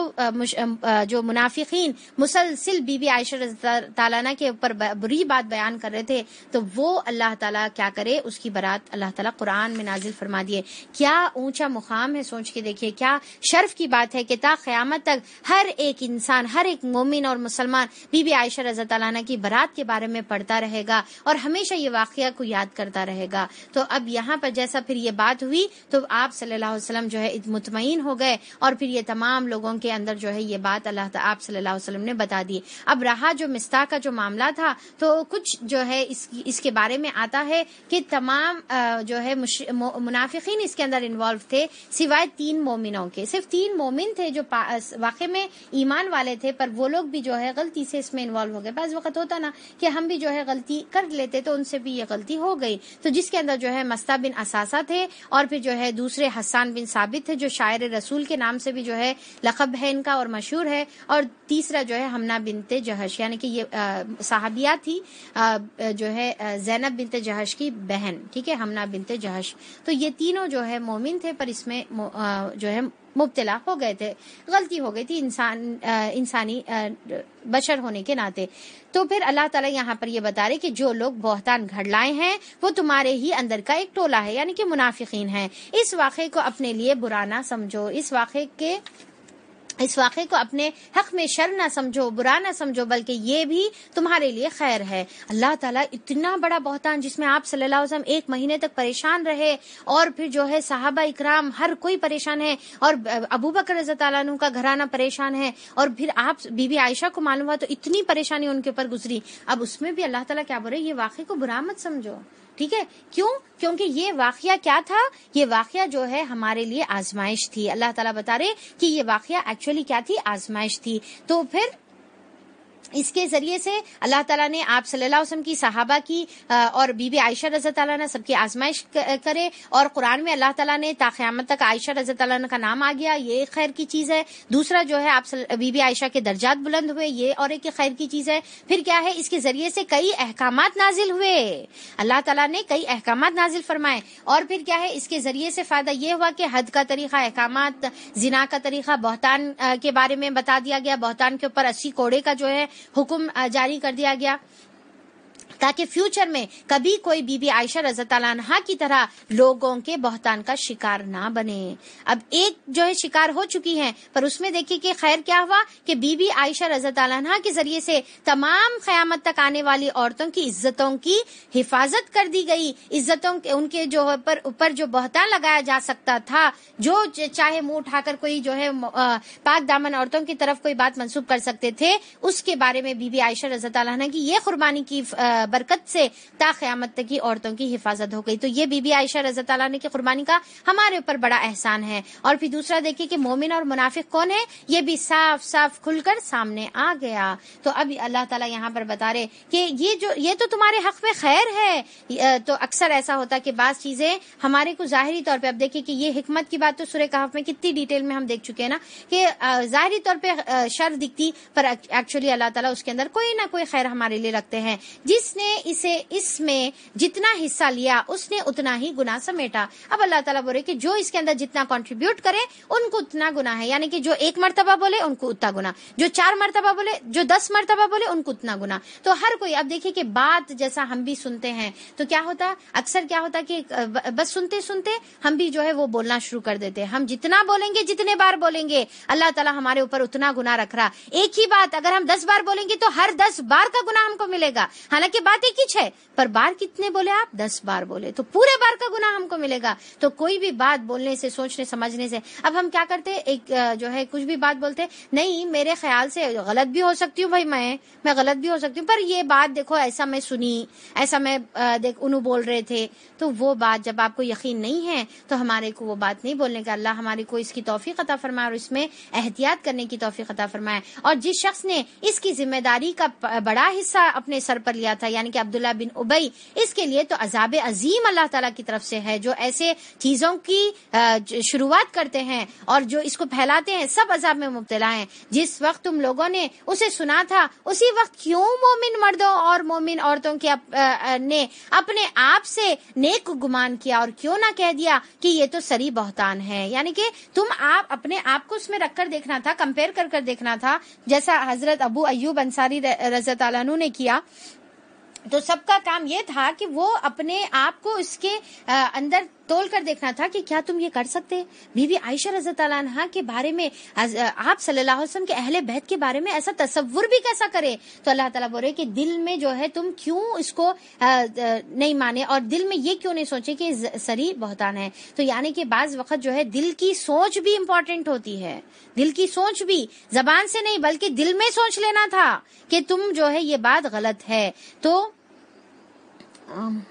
जो मुनाफिकीन मुसलसिल बीबी आयशा तालाना के ऊपर बुरी बात बयान कर रहे थे तो वो अल्लाह ताला क्या करे उसकी बरात अल्लाह ताला कुरान में नाजिल फरमा दिए क्या ऊंचा मुकाम है सोच के देखिए क्या शर्फ की बात है कि ता क़यामत तक हर एक इंसान हर एक मोमिन और मुसलमान बीबी आयशा रजा तालाना की बरात के बारे में पढ़ता रहेगा और हमेशा ये वाक़ को याद करता रहेगा तो अब यहाँ पर जैसा फिर ये बात हुई तो आप सल्लल्लाहु अलैहि वसल्लम जो है मुतमिन हो गए और फिर ये तमाम लोगों के अंदर जो है ये बात अल्लाह आप सल्लल्लाहु अलैहि वसल्लम ने बता दी अब रहा जो मिस्ता का जो मामला था तो कुछ जो है इस, इसके बारे में आता है कि तमाम जो है मुनाफिकीन इसके अंदर इन्वॉल्व थे सिवाय तीन मोमिनों के सिर्फ तीन मोमिन थे जो वाकई में ईमान वाले थे पर वो लोग भी जो है गलती से इसमें इन्वॉल्व हो गए बस वक्त होता ना कि हम भी जो है गलती कर लेते तो उनसे भी ये गलती हो गई तो जिसके अंदर जो है मस्ता बिन असासा थे और फिर जो है दूसरे हसान बिन साबित थे जो शायर रसूल के के नाम से भी जो है लखब है इनका और मशहूर है और तीसरा जो है हमना बिनते जहश यानी कि ये साहबिया थी आ, जो है जैनब बिनते जहश की बहन ठीक है हमना बिनते जहश तो ये तीनों जो है मोमिन थे पर इसमें जो है मुबतला हो गए थे गलती हो गई थी इंसान इंसानी बशर होने के नाते तो फिर अल्लाह ताला यहाँ पर ये बता रहे कि जो लोग बोहतान घड़ लाए हैं वो तुम्हारे ही अंदर का एक टोला है यानी कि मुनाफिकीन है इस वाक़े को अपने लिए बुराना समझो इस वाक़े के इस वाक़े को अपने हक में शर ना समझो बुरा ना समझो बल्कि ये भी तुम्हारे लिए खैर है अल्लाह ताला इतना बड़ा बहतान जिसमें आप सल्लल्लाहु अलैहि वसल्लम एक महीने तक परेशान रहे और फिर जो है साहबा इकराम हर कोई परेशान है और अबू बकर का घराना परेशान है और फिर आप बीबी आयशा को मालूम हुआ तो इतनी परेशानी उनके ऊपर गुजरी अब उसमें भी अल्लाह तला क्या बोले ये वाक़े को बुरा मत समझो ठीक है क्यों क्योंकि ये वाकया क्या था ये वाकया जो है हमारे लिए आजमाइश थी अल्लाह ताला बता रहे कि ये वाकया एक्चुअली क्या थी आजमाइश थी तो फिर इसके जरिए से अल्लाह ताला ने आप सल्लल्लाहु अलैहि वसल्लम की सहाबा की और बीबी आयशा रजा तला ने सबकी आजमाइश करे और कुरान में अल्लाह ताला ने ताक़यामत तक आयशा रजा तला का नाम आ गया ये एक खैर की चीज़ है दूसरा जो है आप बीबी आयशा के दर्जात बुलंद हुए ये और एक खैर की चीज़ है फिर क्या है इसके जरिए से कई अहकाम नाजिल हुए अल्लाह तला ने कई अहकाम नाजिल फरमाए और फिर क्या है इसके जरिए से फ़ायदा ये हुआ कि हद का तरीका अहकाम जिना का तरीका बहतान के बारे में बता दिया गया बहतान के ऊपर अस्सी कोड़े का जो है हुक्म जारी कर दिया गया ताकि फ्यूचर में कभी कोई बीबी आयशा रजतहा की तरह लोगों के बहतान का शिकार ना बने अब एक जो है शिकार हो चुकी है पर उसमें देखिए कि खैर क्या हुआ कि बीबी आयशा रजतहा के जरिए से तमाम खयामत तक आने वाली औरतों की इज्जतों की हिफाजत कर दी गई इज्जतों के उनके जो पर ऊपर जो बहतान लगाया जा सकता था जो चाहे मुंह उठाकर कोई जो है पाक दामन औरतों की तरफ कोई बात मंसूब कर सकते थे उसके बारे में बीबी आयशा रजतहा की ये कुर्बानी की बरकत से ताकयामत तक की औरतों की हिफाजत हो गई तो ये बीबी आयशा रजत ने की कुर्बानी का हमारे ऊपर बड़ा एहसान है और फिर दूसरा देखिए कि मोमिन और मुनाफिक कौन है ये भी साफ साफ खुलकर सामने आ गया तो अब अल्लाह ताला यहाँ पर बता रहे कि ये जो ये तो तुम्हारे हक में खैर है तो अक्सर ऐसा होता कि बास चीजें हमारे को जाहरी तौर पे अब देखिए कि ये हिकमत की बात तो सुरे कहा में कितनी डिटेल में हम देख चुके हैं ना कि जाहरी तौर पर शर दिखती पर एक्चुअली अल्लाह ताला उसके अंदर कोई ना कोई खैर हमारे लिए रखते हैं जिसने जिसने इसे इसमें जितना हिस्सा लिया उसने उतना ही गुना समेटा अब अल्लाह ताला बोले कि जो इसके अंदर जितना कंट्रीब्यूट करे उनको उतना गुना है यानी कि जो एक मरतबा बोले उनको उतना गुना जो चार मरतबा बोले जो दस मरतबा बोले उनको उतना गुना तो हर कोई अब देखिए कि बात जैसा हम भी सुनते हैं तो क्या होता अक्सर क्या होता कि बस सुनते सुनते हम भी जो है वो बोलना शुरू कर देते हम जितना बोलेंगे जितने बार बोलेंगे अल्लाह ताला हमारे ऊपर उतना गुना रख रहा एक ही बात अगर हम दस बार बोलेंगे तो हर दस बार का गुना हमको मिलेगा हालांकि बातें किच है पर बार कितने बोले आप दस बार बोले तो पूरे बार का गुना हमको मिलेगा तो कोई भी बात बोलने से सोचने समझने से अब हम क्या करते एक जो है कुछ भी बात बोलते नहीं मेरे ख्याल से गलत भी हो सकती हूँ भाई मैं मैं गलत भी हो सकती हूँ पर ये बात देखो ऐसा मैं सुनी ऐसा मैं देख उन बोल रहे थे तो वो बात जब आपको यकीन नहीं है तो हमारे को वो बात नहीं बोलने का अल्लाह हमारे को इसकी तोफ़ी अता फरमाए और इसमें एहतियात करने की तोफ़ी अता फरमाए और जिस शख्स ने इसकी जिम्मेदारी का बड़ा हिस्सा अपने सर पर लिया था यानी कि अब्दुल्ला बिन उबई इसके लिए तो अजाब अजीम अल्लाह तला की तरफ से है जो ऐसे चीजों की शुरुआत करते हैं और जो इसको फैलाते हैं सब अजाब में मुबतला है जिस वक्त तुम लोगों ने उसे सुना था उसी वक्त क्यों मोमिन मर्दों और मोमिन औरतों के अप, आ, ने अपने आप से नेक गुमान किया और क्यों ना कह दिया कि ये तो सरी बहतान है यानी कि तुम आप अपने आप को उसमें रखकर देखना था कंपेयर कर कर देखना था जैसा हजरत अबू अयूब अंसारी रजत ने किया तो सबका काम ये था कि वो अपने आप को इसके अंदर तोल कर देखना था कि क्या तुम ये कर सकते बीबी आयशा रजत हाँ, के बारे में आप सल्लल्लाहु के अहले बैत के बारे में ऐसा तस्वुर भी कैसा करे तो अल्लाह ताला बोले कि दिल में जो है तुम क्यों इसको नहीं माने और दिल में ये क्यों नहीं सोचे कि सरी बहुतान है तो यानी कि बाज वक्त जो है दिल की सोच भी इम्पोर्टेंट होती है दिल की सोच भी जबान से नहीं बल्कि दिल में सोच लेना था कि तुम जो है ये बात गलत है तो आम,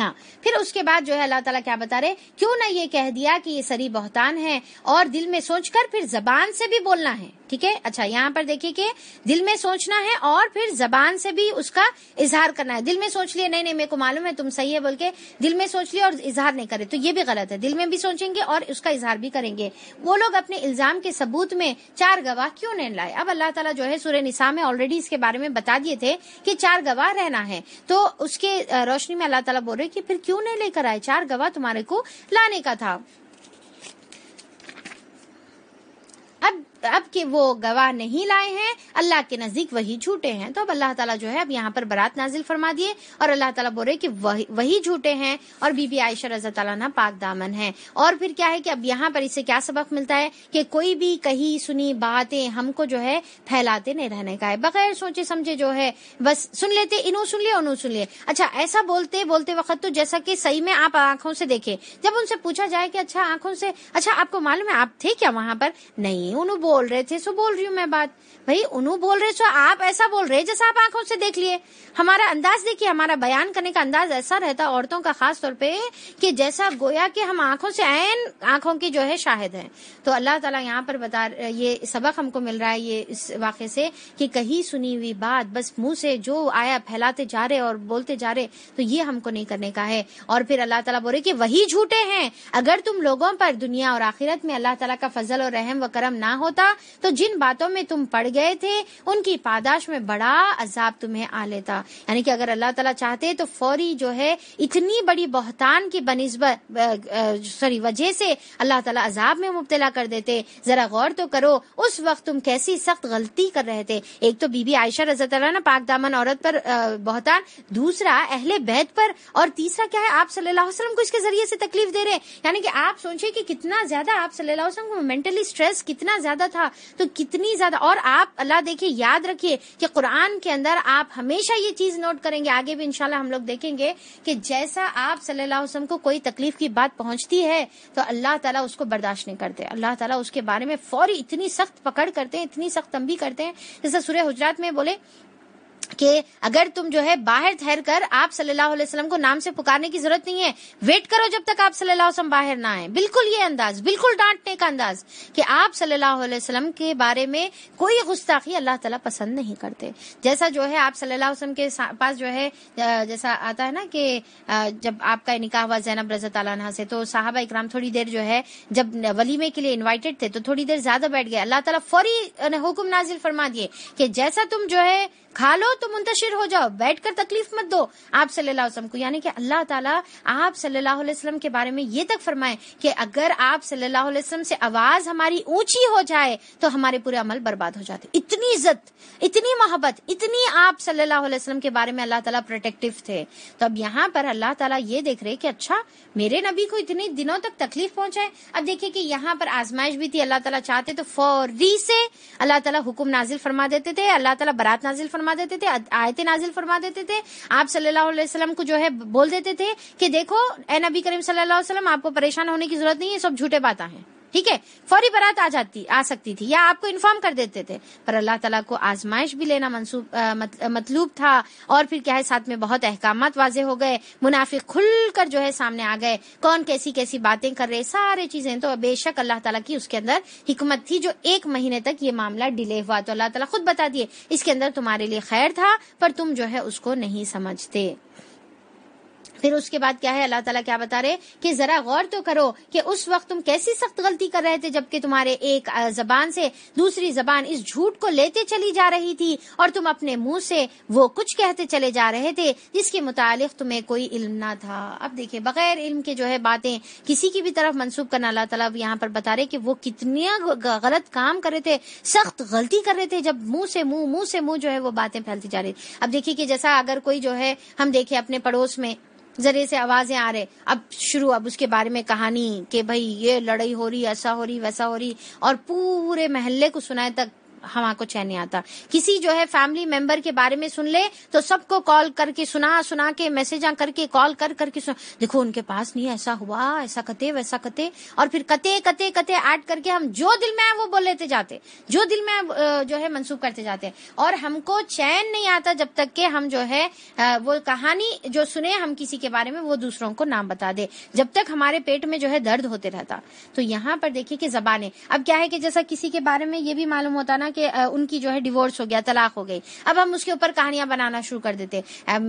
हाँ फिर उसके बाद जो है अल्लाह ताला क्या बता रहे क्यों ना ये कह दिया कि ये सरी बहतान है और दिल में सोचकर फिर जबान से भी बोलना है ठीक है अच्छा यहाँ पर देखिए कि दिल में सोचना है और फिर जबान से भी उसका इजहार करना है दिल में सोच लिया नहीं नहीं मेरे को मालूम है तुम सही है बोल के दिल में सोच लिया और इजहार नहीं करे तो ये भी गलत है दिल में भी सोचेंगे और उसका इजहार भी करेंगे वो लोग अपने इल्जाम के सबूत में चार गवाह क्यों नहीं लाए अब अल्लाह तला जो है सूर्य निशा में ऑलरेडी इसके बारे में बता दिए थे कि चार गवाह रहना है तो उसके रोशनी में अल्लाह तला बोल रहे कि फिर क्यों नहीं लेकर आए चार गवाह तुम्हारे को लाने का था अब के वो गवाह नहीं लाए हैं अल्लाह के नजदीक वही झूठे हैं तो अब अल्लाह ताला जो है अब यहाँ पर बरात नाजिल फरमा दिए और अल्लाह ताला रहे कि वही वही झूठे हैं और बीबी आयशा रजा ना पाक दामन है और फिर क्या है कि अब यहाँ पर इससे क्या सबक मिलता है कि कोई भी कही सुनी बातें हमको जो है फैलाते नहीं रहने का है बगैर सोचे समझे जो है बस सुन लेते इन्हों सुन लिए उन्हों सुन लिए अच्छा ऐसा बोलते बोलते वक्त तो जैसा कि सही में आप आंखों से देखे जब उनसे पूछा जाए कि अच्छा आंखों से अच्छा आपको मालूम है आप थे क्या वहां पर नहीं उन्होंने बोल रहे थे सो बोल रही हूँ मैं बात भाई उन्होंने बोल रहे सो आप ऐसा बोल रहे जैसा आप आंखों से देख लिए हमारा अंदाज देखिए हमारा बयान करने का अंदाज ऐसा रहता औरतों का खास तौर पे कि जैसा गोया कि हम आंखों से आयन आंखों की जो है शाहिद है तो अल्लाह ताला यहाँ पर बता ये सबक हमको मिल रहा है ये इस वाक्य से कि कहीं सुनी हुई बात बस मुंह से जो आया फैलाते जा रहे और बोलते जा रहे तो ये हमको नहीं करने का है और फिर अल्लाह बोल बोले कि वही झूठे हैं अगर तुम लोगों पर दुनिया और आखिरत में अल्लाह तला का फजल और रहम व करम ना हो होता तो जिन बातों में तुम पड़ गए थे उनकी पादाश में बड़ा अजाब तुम्हें आ लेता यानी कि अगर अल्लाह ताला चाहते तो फौरी जो है इतनी बड़ी बहतान की बनस्बत सॉरी वजह से अल्लाह ताला अजाब में मुबतला कर देते जरा गौर तो करो उस वक्त तुम कैसी सख्त गलती कर रहे थे एक तो बीबी आयशा रजा तला ना पाक दामन औरत पर बहतान दूसरा अहले बैत पर और तीसरा क्या है आप सल्लल्लाहु अलैहि वसल्लम को इसके जरिए से तकलीफ दे रहे यानी कि आप सोचिए कि कितना ज्यादा आप सल्लल्लाहु अलैहि वसल्लम को मेंटली स्ट्रेस कितना ज्यादा ज्यादा अच्छा था तो कितनी ज्यादा और आप अल्लाह देखिए याद रखिए कि कुरान के अंदर आप हमेशा ये चीज नोट करेंगे आगे भी इनशाला हम लोग देखेंगे कि जैसा आप सल्लल्लाहु वसम को कोई तकलीफ की बात पहुंचती है तो अल्लाह ताला उसको बर्दाश्त नहीं करते अल्लाह ताला उसके बारे में फौरी इतनी सख्त पकड़ करते हैं इतनी सख्त तंबी करते हैं जैसा सूर्य हजरात में बोले कि अगर तुम जो है बाहर ठहर कर आप सल्लल्लाहु अलैहि वसल्लम को नाम से पुकारने की जरूरत नहीं है वेट करो जब तक आप सल्लल्लाहु अलैहि वसल्लम बाहर ना आए बिल्कुल ये अंदाज बिल्कुल डांटने का अंदाज कि आप सल्लल्लाहु अलैहि वसल्लम के बारे में कोई गुस्ताखी अल्लाह ताला पसंद नहीं करते जैसा जो है आप सल्लल्लाहु अलैहि वसल्लम के पास जो है जैसा आता है ना कि जब आपका निकाह हुआ जैनब रजत से तो साहबा इकराम थोड़ी देर जो है जब वलीमे के लिए इन्वाइटेड थे तो थोड़ी देर ज्यादा बैठ गए अल्लाह तला फौरी हुक्म नाजिल फरमा दिए कि जैसा तुम जो है खा लो तो मुंतशिर हो जाओ बैठ कर तकलीफ मत दो आप सल्लल्लाहु अलैहि वसल्लम को यानी कि अल्लाह ताला आप सल्लल्लाहु अलैहि वसल्लम के बारे में ये तक फरमाए कि अगर आप सल्लल्लाहु अलैहि वसल्लम से आवाज हमारी ऊंची हो जाए तो हमारे पूरे अमल बर्बाद हो जाते इतनी इज्जत इतनी मोहब्बत इतनी आप सल्लल्लाहु अलैहि वसल्लम के बारे में अल्लाह ताला प्रोटेक्टिव थे तो अब यहाँ पर अल्लाह ताला ये देख रहे कि अच्छा मेरे नबी को इतने दिनों तक तकलीफ पहुंचाए अब देखिए कि यहाँ पर आजमाइश भी थी अल्लाह ताला चाहते तो फौरी से अल्लाह ताला हुक्म नाजिल फरमा देते थे अल्लाह ताला बरात नाजिल फरमा फरमा देते थे आयते नाजिल फरमा देते थे आप सल्लल्लाहु अलैहि वसल्लम को जो है बोल देते थे कि देखो ए नबी करीम सल्लल्लाहु अलैहि वसल्लम आपको परेशान होने की जरूरत नहीं है सब झूठे बातें हैं ठीक है फौरी बारात आ जाती आ सकती थी या आपको इन्फॉर्म कर देते थे पर अल्लाह तला को आजमाइश भी लेना मनसूब मतलूब था और फिर क्या है साथ में बहुत अहकाम वाजे हो गए मुनाफिक खुल कर जो है सामने आ गए कौन कैसी कैसी बातें कर रहे सारे चीजें तो बेशक अल्लाह तला की उसके अंदर हिकमत थी जो एक महीने तक ये मामला डिले हुआ तो अल्लाह तला खुद बता दिए इसके अंदर तुम्हारे लिए खैर था पर तुम जो है उसको नहीं समझते फिर उसके बाद क्या है अल्लाह ताला क्या बता रहे कि जरा गौर तो करो कि उस वक्त तुम कैसी सख्त गलती कर रहे थे जबकि तुम्हारे एक जबान से दूसरी जबान इस झूठ को लेते चली जा रही थी और तुम अपने मुंह से वो कुछ कहते चले जा रहे थे जिसके मुतालिक तुम्हें कोई इल्म ना था अब देखिये बगैर इल्म के जो है बातें किसी की भी तरफ मनसूब करना अल्लाह तला यहाँ पर बता रहे कि वो कितने गलत काम कर रहे थे सख्त गलती कर रहे थे जब मुंह से मुंह मुंह से मुंह जो है वो बातें फैलती जा रही अब देखिये कि जैसा अगर कोई जो है हम देखे अपने पड़ोस में जरिए से आवाजें आ रहे अब शुरू अब उसके बारे में कहानी के भाई ये लड़ाई हो रही ऐसा हो रही वैसा हो रही और पूरे महल्ले को सुनाए तक हमारे को चैन नहीं आता किसी जो है फैमिली मेंबर के बारे में सुन ले तो सबको कॉल करके सुना सुना के मैसेज करके कॉल कर करके सुना देखो उनके पास नहीं ऐसा हुआ ऐसा कते वैसा कते और फिर कते कते कते ऐड करके हम जो दिल में है वो बोल लेते जाते जो दिल में जो है मनसूख करते जाते और हमको चैन नहीं आता जब तक के हम जो है वो कहानी जो सुने हम किसी के बारे में वो दूसरों को नाम बता दे जब तक हमारे पेट में जो है दर्द होते रहता तो यहाँ पर देखिए कि जबाने अब क्या है कि जैसा किसी के बारे में ये भी मालूम होता ना के उनकी जो है डिवोर्स हो गया तलाक हो गई अब हम उसके ऊपर कहानियां बनाना शुरू कर देते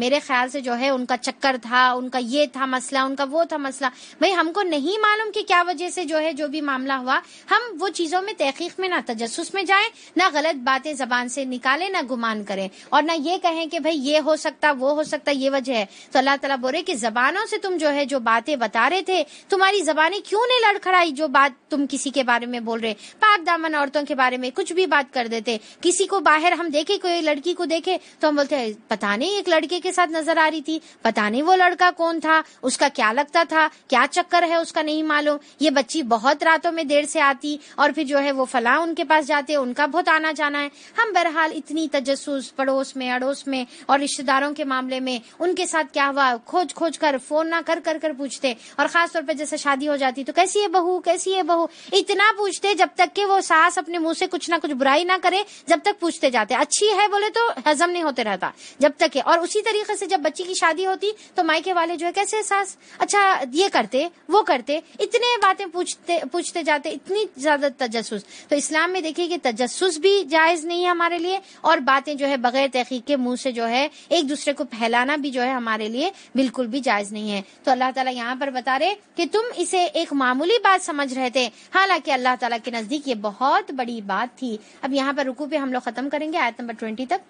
मेरे ख्याल से जो है उनका चक्कर था उनका ये था मसला उनका वो था मसला भाई हमको नहीं मालूम कि क्या वजह से जो है जो भी मामला हुआ हम वो चीजों में तहकीक में ना तजस में जाए ना गलत बातें जबान से निकाले ना गुमान करें और ना ये कहें कि भाई ये हो सकता वो हो सकता ये वजह है तो अल्लाह तला बोले कि जबानों से तुम जो है जो बातें बता रहे थे तुम्हारी जबानें क्यों नहीं लड़खड़ाई जो बात तुम किसी के बारे में बोल रहे पाक दामन औरतों के बारे में कुछ भी बात बात कर देते किसी को बाहर हम देखे कोई लड़की को देखे तो हम बोलते हैं पता नहीं एक लड़के के साथ नजर आ रही थी पता नहीं वो लड़का कौन था उसका क्या लगता था क्या चक्कर है उसका नहीं मालूम ये बच्ची बहुत रातों में देर से आती और फिर जो है वो फला उनके पास जाते उनका बहुत आना जाना है हम बहरहाल इतनी तजस्स पड़ोस में अड़ोस में और रिश्तेदारों के मामले में उनके साथ क्या हुआ खोज खोज कर फोन ना कर कर कर पूछते और खासतौर पर जैसे शादी हो जाती तो कैसी है बहू कैसी है बहू इतना पूछते जब तक कि वो सास अपने मुंह से कुछ ना कुछ बुरा बुराई ना करे जब तक पूछते जाते अच्छी है बोले तो हजम नहीं होते रहता जब तक है और उसी तरीके से जब बच्ची की शादी होती तो मायके वाले जो है कैसे एहसास अच्छा ये करते वो करते इतने बातें पूछते पूछते जाते इतनी ज्यादा तजस्स तो इस्लाम में देखिए कि तजस्स भी जायज नहीं है हमारे लिए और बातें जो है बगैर तहकीक के मुंह से जो है एक दूसरे को फैलाना भी जो है हमारे लिए बिल्कुल भी जायज नहीं है तो अल्लाह ताला यहाँ पर बता रहे कि तुम इसे एक मामूली बात समझ रहे थे हालांकि अल्लाह ताला के नजदीक ये बहुत बड़ी बात थी अब यहाँ पर रुकू पे हम लोग खत्म करेंगे आयत नंबर ट्वेंटी तक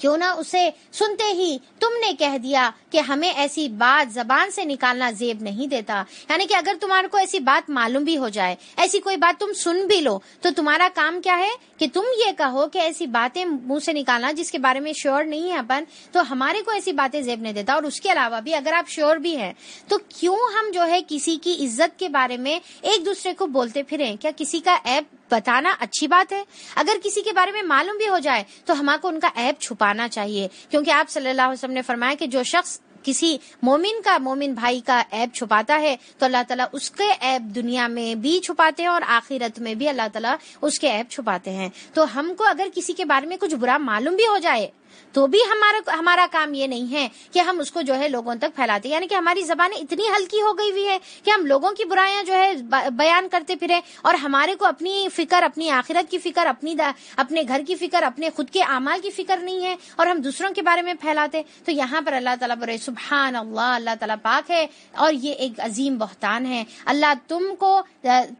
क्यों ना उसे सुनते ही तुमने कह दिया कि हमें ऐसी बात जबान से निकालना जेब नहीं देता यानी कि अगर तुम्हारे को ऐसी बात मालूम भी हो जाए ऐसी कोई बात तुम सुन भी लो तो तुम्हारा काम क्या है कि तुम ये कहो कि ऐसी बातें मुंह से निकालना जिसके बारे में श्योर नहीं है अपन तो हमारे को ऐसी बातें जेब नहीं देता और उसके अलावा भी अगर आप श्योर भी हैं तो क्यों हम जो है किसी की इज्जत के बारे में एक दूसरे को बोलते फिरे क्या किसी का ऐप बताना अच्छी बात है अगर किसी के बारे में मालूम भी हो जाए तो हमको उनका ऐप छुपाना चाहिए क्योंकि आप सल्लल्लाहु अलैहि वसल्लम ने फरमाया कि जो शख्स किसी मोमिन का मोमिन भाई का ऐप छुपाता है तो अल्लाह ताला उसके ऐप दुनिया में भी छुपाते हैं और आखिरत में भी अल्लाह ताला उसके ऐप छुपाते हैं तो हमको अगर किसी के बारे में कुछ बुरा मालूम भी हो जाए तो भी हमारा हमारा काम ये नहीं है कि हम उसको जो है लोगों तक फैलाते यानी कि हमारी जबान इतनी हल्की हो गई हुई है कि हम लोगों की बुराइयां जो है बयान करते फिरे और हमारे को अपनी फिक्र अपनी आखिरत की फिक्र अपनी अपने घर की फिक्र अपने खुद के अमाल की फिक्र नहीं है और हम दूसरों के बारे में फैलाते तो यहाँ पर अल्लाह तला बुरे सुबहान अल्लाह अल्लाह तला पाक है और ये एक अजीम बहतान है अल्लाह तुमको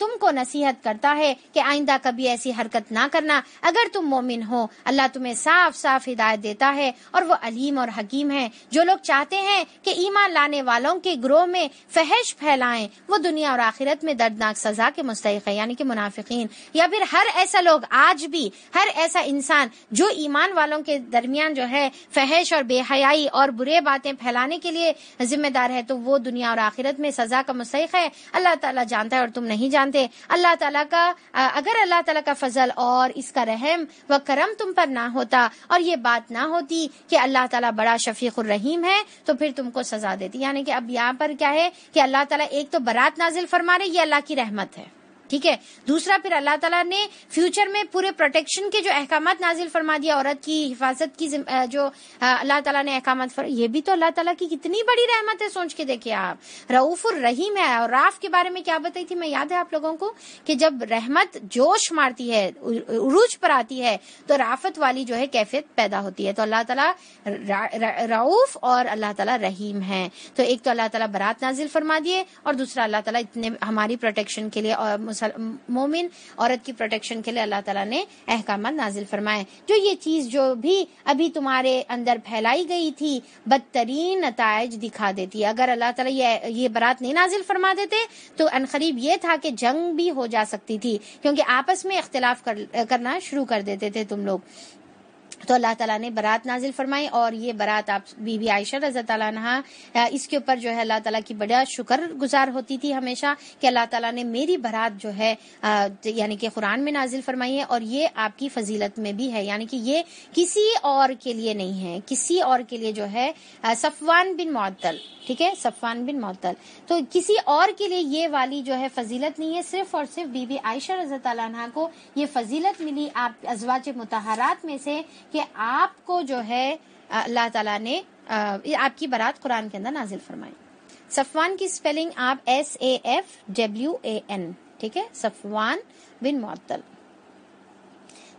तुमको नसीहत करता है कि आइंदा कभी ऐसी हरकत ना करना अगर तुम मोमिन हो अल्लाह तुम्हें साफ साफ हिदायत देता है और वो अलीम और हकीम है जो लोग चाहते हैं कि ईमान लाने वालों के ग्रोह में फहश फैलाएं वो दुनिया और आखिरत में दर्दनाक सजा के मुस्तक है यानी कि मुनाफिकीन या फिर हर ऐसा लोग आज भी हर ऐसा इंसान जो ईमान वालों के दरमियान जो है फहश और बेहयाई और बुरे बातें फैलाने के लिए जिम्मेदार है तो वो दुनिया और आखिरत में सजा का मुस्तक है अल्लाह ताला जानता है और तुम नहीं जानते अल्लाह ताला का अगर अल्लाह तला का फजल और इसका रहम व करम तुम पर ना होता और ये बात बात ना होती कि अल्लाह ताला बड़ा शफीक रहीम है तो फिर तुमको सजा देती यानी कि अब यहाँ पर क्या है कि अल्लाह ताला एक तो बरात नाजिल फरमा रहे ये अल्लाह की रहमत है ठीक है दूसरा फिर अल्लाह ताला ने फ्यूचर में पूरे प्रोटेक्शन के जो अहकाम नाजिल फरमा दिया औरत की हिफाजत की जो अल्लाह ताला ने अहकाम ये भी तो अल्लाह ताला की कितनी बड़ी रहमत है सोच के देखिए आप रऊफ और रहीम है और राफ के बारे में क्या बताई थी मैं याद है आप लोगों को कि जब रहमत जोश मारती है उरूज पर आती है तो राफत वाली जो है कैफियत पैदा होती है तो अल्लाह तला रऊफ और अल्लाह तला रहीम है तो एक तो अल्लाह तला बरात नाजिल फरमा दिए और दूसरा अल्लाह तला इतने हमारी प्रोटेक्शन के लिए और मोमिन औरत की प्रोटेक्शन के लिए अल्लाह तला ने अहकाम नाजिल फरमाए जो ये चीज जो भी अभी तुम्हारे अंदर फैलाई गई थी बदतरीन नतज दिखा देती है अगर अल्लाह तला ये ये बारात नहीं नाजिल फरमा देते तो अनखरीब ये था कि जंग भी हो जा सकती थी क्योंकि आपस में इख्तलाफ कर, करना शुरू कर देते थे तुम लोग तो अल्लाह ताला ने बारात नाजिल फरमाई और ये बारात आप बीबी आयशा रजा तला इसके ऊपर जो है अल्लाह ताला की बड़ा शुक्र गुजार होती थी हमेशा कि अल्लाह ताला ने मेरी बारात जो है यानी कि कुरान में नाजिल फरमाई है और ये आपकी फजीलत में भी है यानी कि ये किसी और के लिए नहीं है किसी और के लिए जो है सफवान बिन मअतल ठीक है सफवान बिन मअतल तो किसी और के लिए ये वाली जो है फजीलत नहीं है सिर्फ और सिर्फ बीबी आयशा रजा तला को ये फजीलत मिली आप अजवाज मतहरात में से कि आपको जो है अल्लाह ताला ने आपकी बारात कुरान के अंदर नाजिल फरमाई सफवान की स्पेलिंग आप S A F W A N ठीक है सफवान बिन मुअत्तल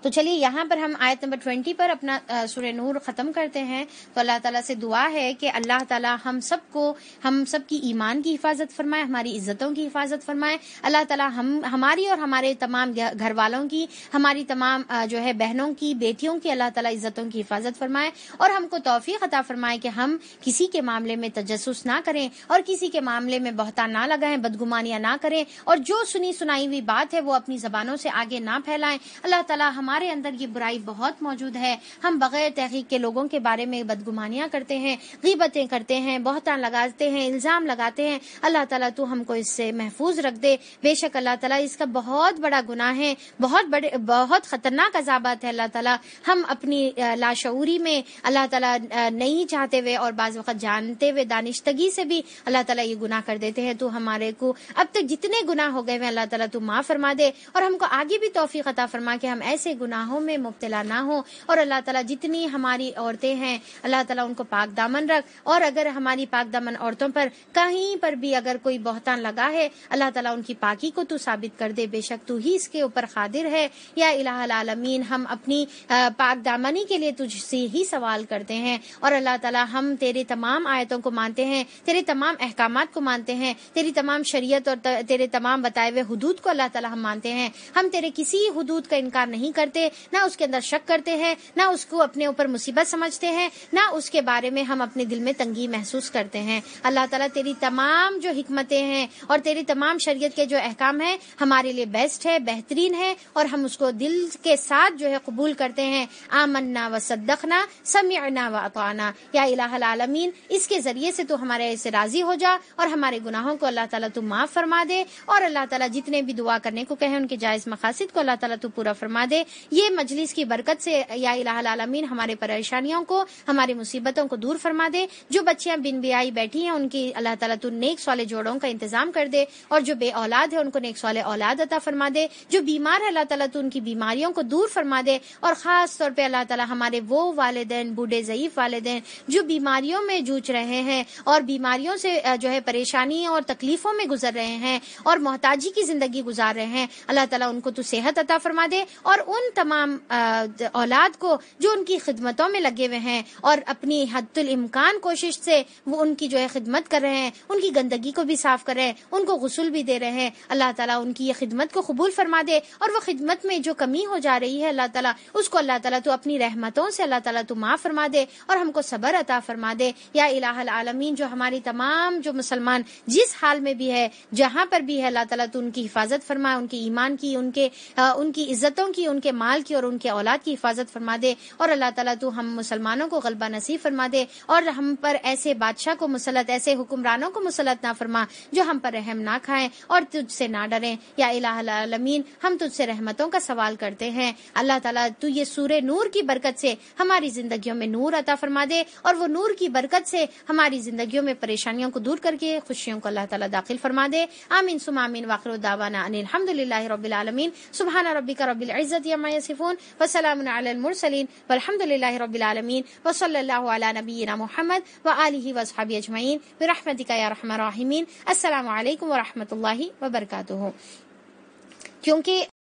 तो चलिए यहाँ पर हम आयत नंबर ट्वेंटी पर अपना सूर्य नूर ख़त्म करते हैं तो अल्लाह ताला से दुआ है कि अल्लाह ताला हम सबको हम सबकी ईमान की हिफाजत फरमाए हमारी इज़्ज़तों की हिफाजत फरमाए अल्लाह ताला हम हमारी और हमारे तमाम घर वालों की हमारी तमाम जो है बहनों की बेटियों की अल्लाह ताला इज़्ज़तों की हिफाजत फरमाए और हमको तोफ़ी अता फरमाए कि हम किसी के मामले में तजस ना करें और किसी के मामले में बहता ना लगाएं बदगुमानियां ना करें और जो सुनी सुनाई हुई बात है वो अपनी जबानों से आगे ना फैलाएं अल्लाह तला हम हमारे अंदर ये बुराई बहुत मौजूद है हम बगैर तहकीक के लोगों के बारे में बदगुमानियां करते हैं गीबतें करते हैं बहुतान लगाते हैं इल्ज़ाम लगाते हैं अल्लाह ताला तू हमको इससे महफूज रख दे बेशक अल्लाह ताला इसका बहुत बड़ा गुनाह है बहुत बड़े बहुत खतरनाक अजाबात है अल्लाह ताला हम अपनी लाशूरी में अल्लाह ताला नहीं चाहते हुए और बाज़ वक़्त जानते हुए दानिशतगी से भी अल्लाह ताला ये गुनाह कर देते हैं तू हमारे को अब तक जितने गुनाह हो गए हैं अल्लाह ताला तू माफ़ फरमा दे और हमको आगे भी तोफ़ी ख़तः फरमा के हम ऐसे गुनाहों में मुबतला ना हो और अल्लाह ताला जितनी हमारी औरतें हैं अल्लाह ताला उनको पाक दामन रख और अगर हमारी पाक दामन औरतों पर कहीं पर भी अगर कोई बहतान लगा है अल्लाह ताला उनकी पाकी को तू साबित कर दे बेशक तू ही इसके ऊपर खादिर है या इलामीन हम अपनी पाक दामनी के लिए तुझसे ही सवाल करते हैं और अल्लाह तला हम तेरे तमाम आयतों को मानते हैं तेरे तमाम अहकाम को मानते हैं तेरी तमाम शरीय और तेरे तमाम बताए हुए हदूद को अल्लाह तला हम मानते हैं हम तेरे किसी हदूद का इनकार नहीं करते करते ना उसके अंदर शक करते हैं ना उसको अपने ऊपर मुसीबत समझते हैं ना उसके बारे में हम अपने दिल में तंगी महसूस करते हैं अल्लाह ताला तेरी तमाम जो हिकमतें हैं और तेरी तमाम शरीयत के जो अहकाम हैं हमारे लिए बेस्ट है बेहतरीन है और हम उसको दिल के साथ जो है कबूल करते हैं आमन्ना व सद्दखना समियाना व अताना या इलामीन इसके ज़रिए से तू हमारे ऐसे राज़ी हो जा और हमारे गुनाहों को अल्लाह ताला तू माफ़ फरमा दे और अल्लाह ताला जितने भी दुआ करने को कहे उनके जायज़ मकासद को अल्लाह ताला तू पूरा फरमा दे ये मजलिस की बरकत से या इलामीन हमारे परेशानियों को हमारी मुसीबतों को दूर फरमा दे जो बच्चियां बिन बियाई बैठी हैं उनकी अल्लाह तला तू नेक सौले जोड़ों का इंतजाम कर दे और जो बे औलाद है उनको नेक साले औलाद अता फरमा दे जो बीमार है अल्लाह तला तू उनकी बीमारियों को दूर फरमा दे और ख़ास तौर पर अल्लाह तला हमारे वो वाले बूढ़े ज़यीफ़ वाले जो बीमारियों में जूझ रहे हैं और बीमारियों से जो है परेशानी और तकलीफ़ों में गुजर रहे हैं और मोहताजी की ज़िंदगी गुजार रहे हैं अल्लाह तला उनको तो सेहत अता फरमा दे और उन उन तमाम औलाद को जो उनकी खिदमतों में लगे हुए हैं और अपनी हदुल इम्कान कोशिश से वो उनकी जो है खिदमत कर रहे हैं उनकी गंदगी को भी साफ कर रहे हैं उनको गसल भी दे रहे हैं अल्लाह ताला उनकी ये खिदमत को कबूल फरमा दे और वो खिदमत में जो कमी हो जा रही है अल्लाह ताला उसको अल्लाह ताला तो अपनी रहमतों से अल्लाह ताला तो माफ़ फरमा दे और हमको सबर अता फरमा दे या इलाहल आलमीन जो हमारी तमाम जो मुसलमान जिस हाल में भी है जहाँ पर भी है अल्लाह ताला तो उनकी हिफाजत फरमाए उनके ईमान की उनके आ, उनकी इज्जतों की उनके माल की और उनके औलाद की हिफाजत फरमा दे और अल्लाह ताला तू हम मुसलमानों को गलबा नसीब फरमा दे और हम पर ऐसे बादशाह को मुसलत ऐसे हुक्मरानों को मुसलत ना फरमा जो हम पर रहम ना खाए और तुझसे ना डरे या इलामीन हम तुझसे रहमतों का सवाल करते हैं अल्लाह तला तू ये सूर्य नूर की बरकत से हमारी जिंदगी में नूर अता फरमा दे और वो नूर की बरकत से हमारी जिंदगी में परेशानियों को दूर करके खुशियों को अल्लाह ताला दाखिल फरमा दे आमीन सुमामीन वाखर दावाना अनिल हमदुल्ला रबीआलमीन सुबहाना रबी का रबी इज़्ज़त عما يصفون وسلام على المرسلين والحمد لله رب العالمين وصلى الله على نبينا محمد وآله وصحبه أجمعين برحمتك يا رحم الراحمين السلام عليكم ورحمة الله وبركاته क्योंकि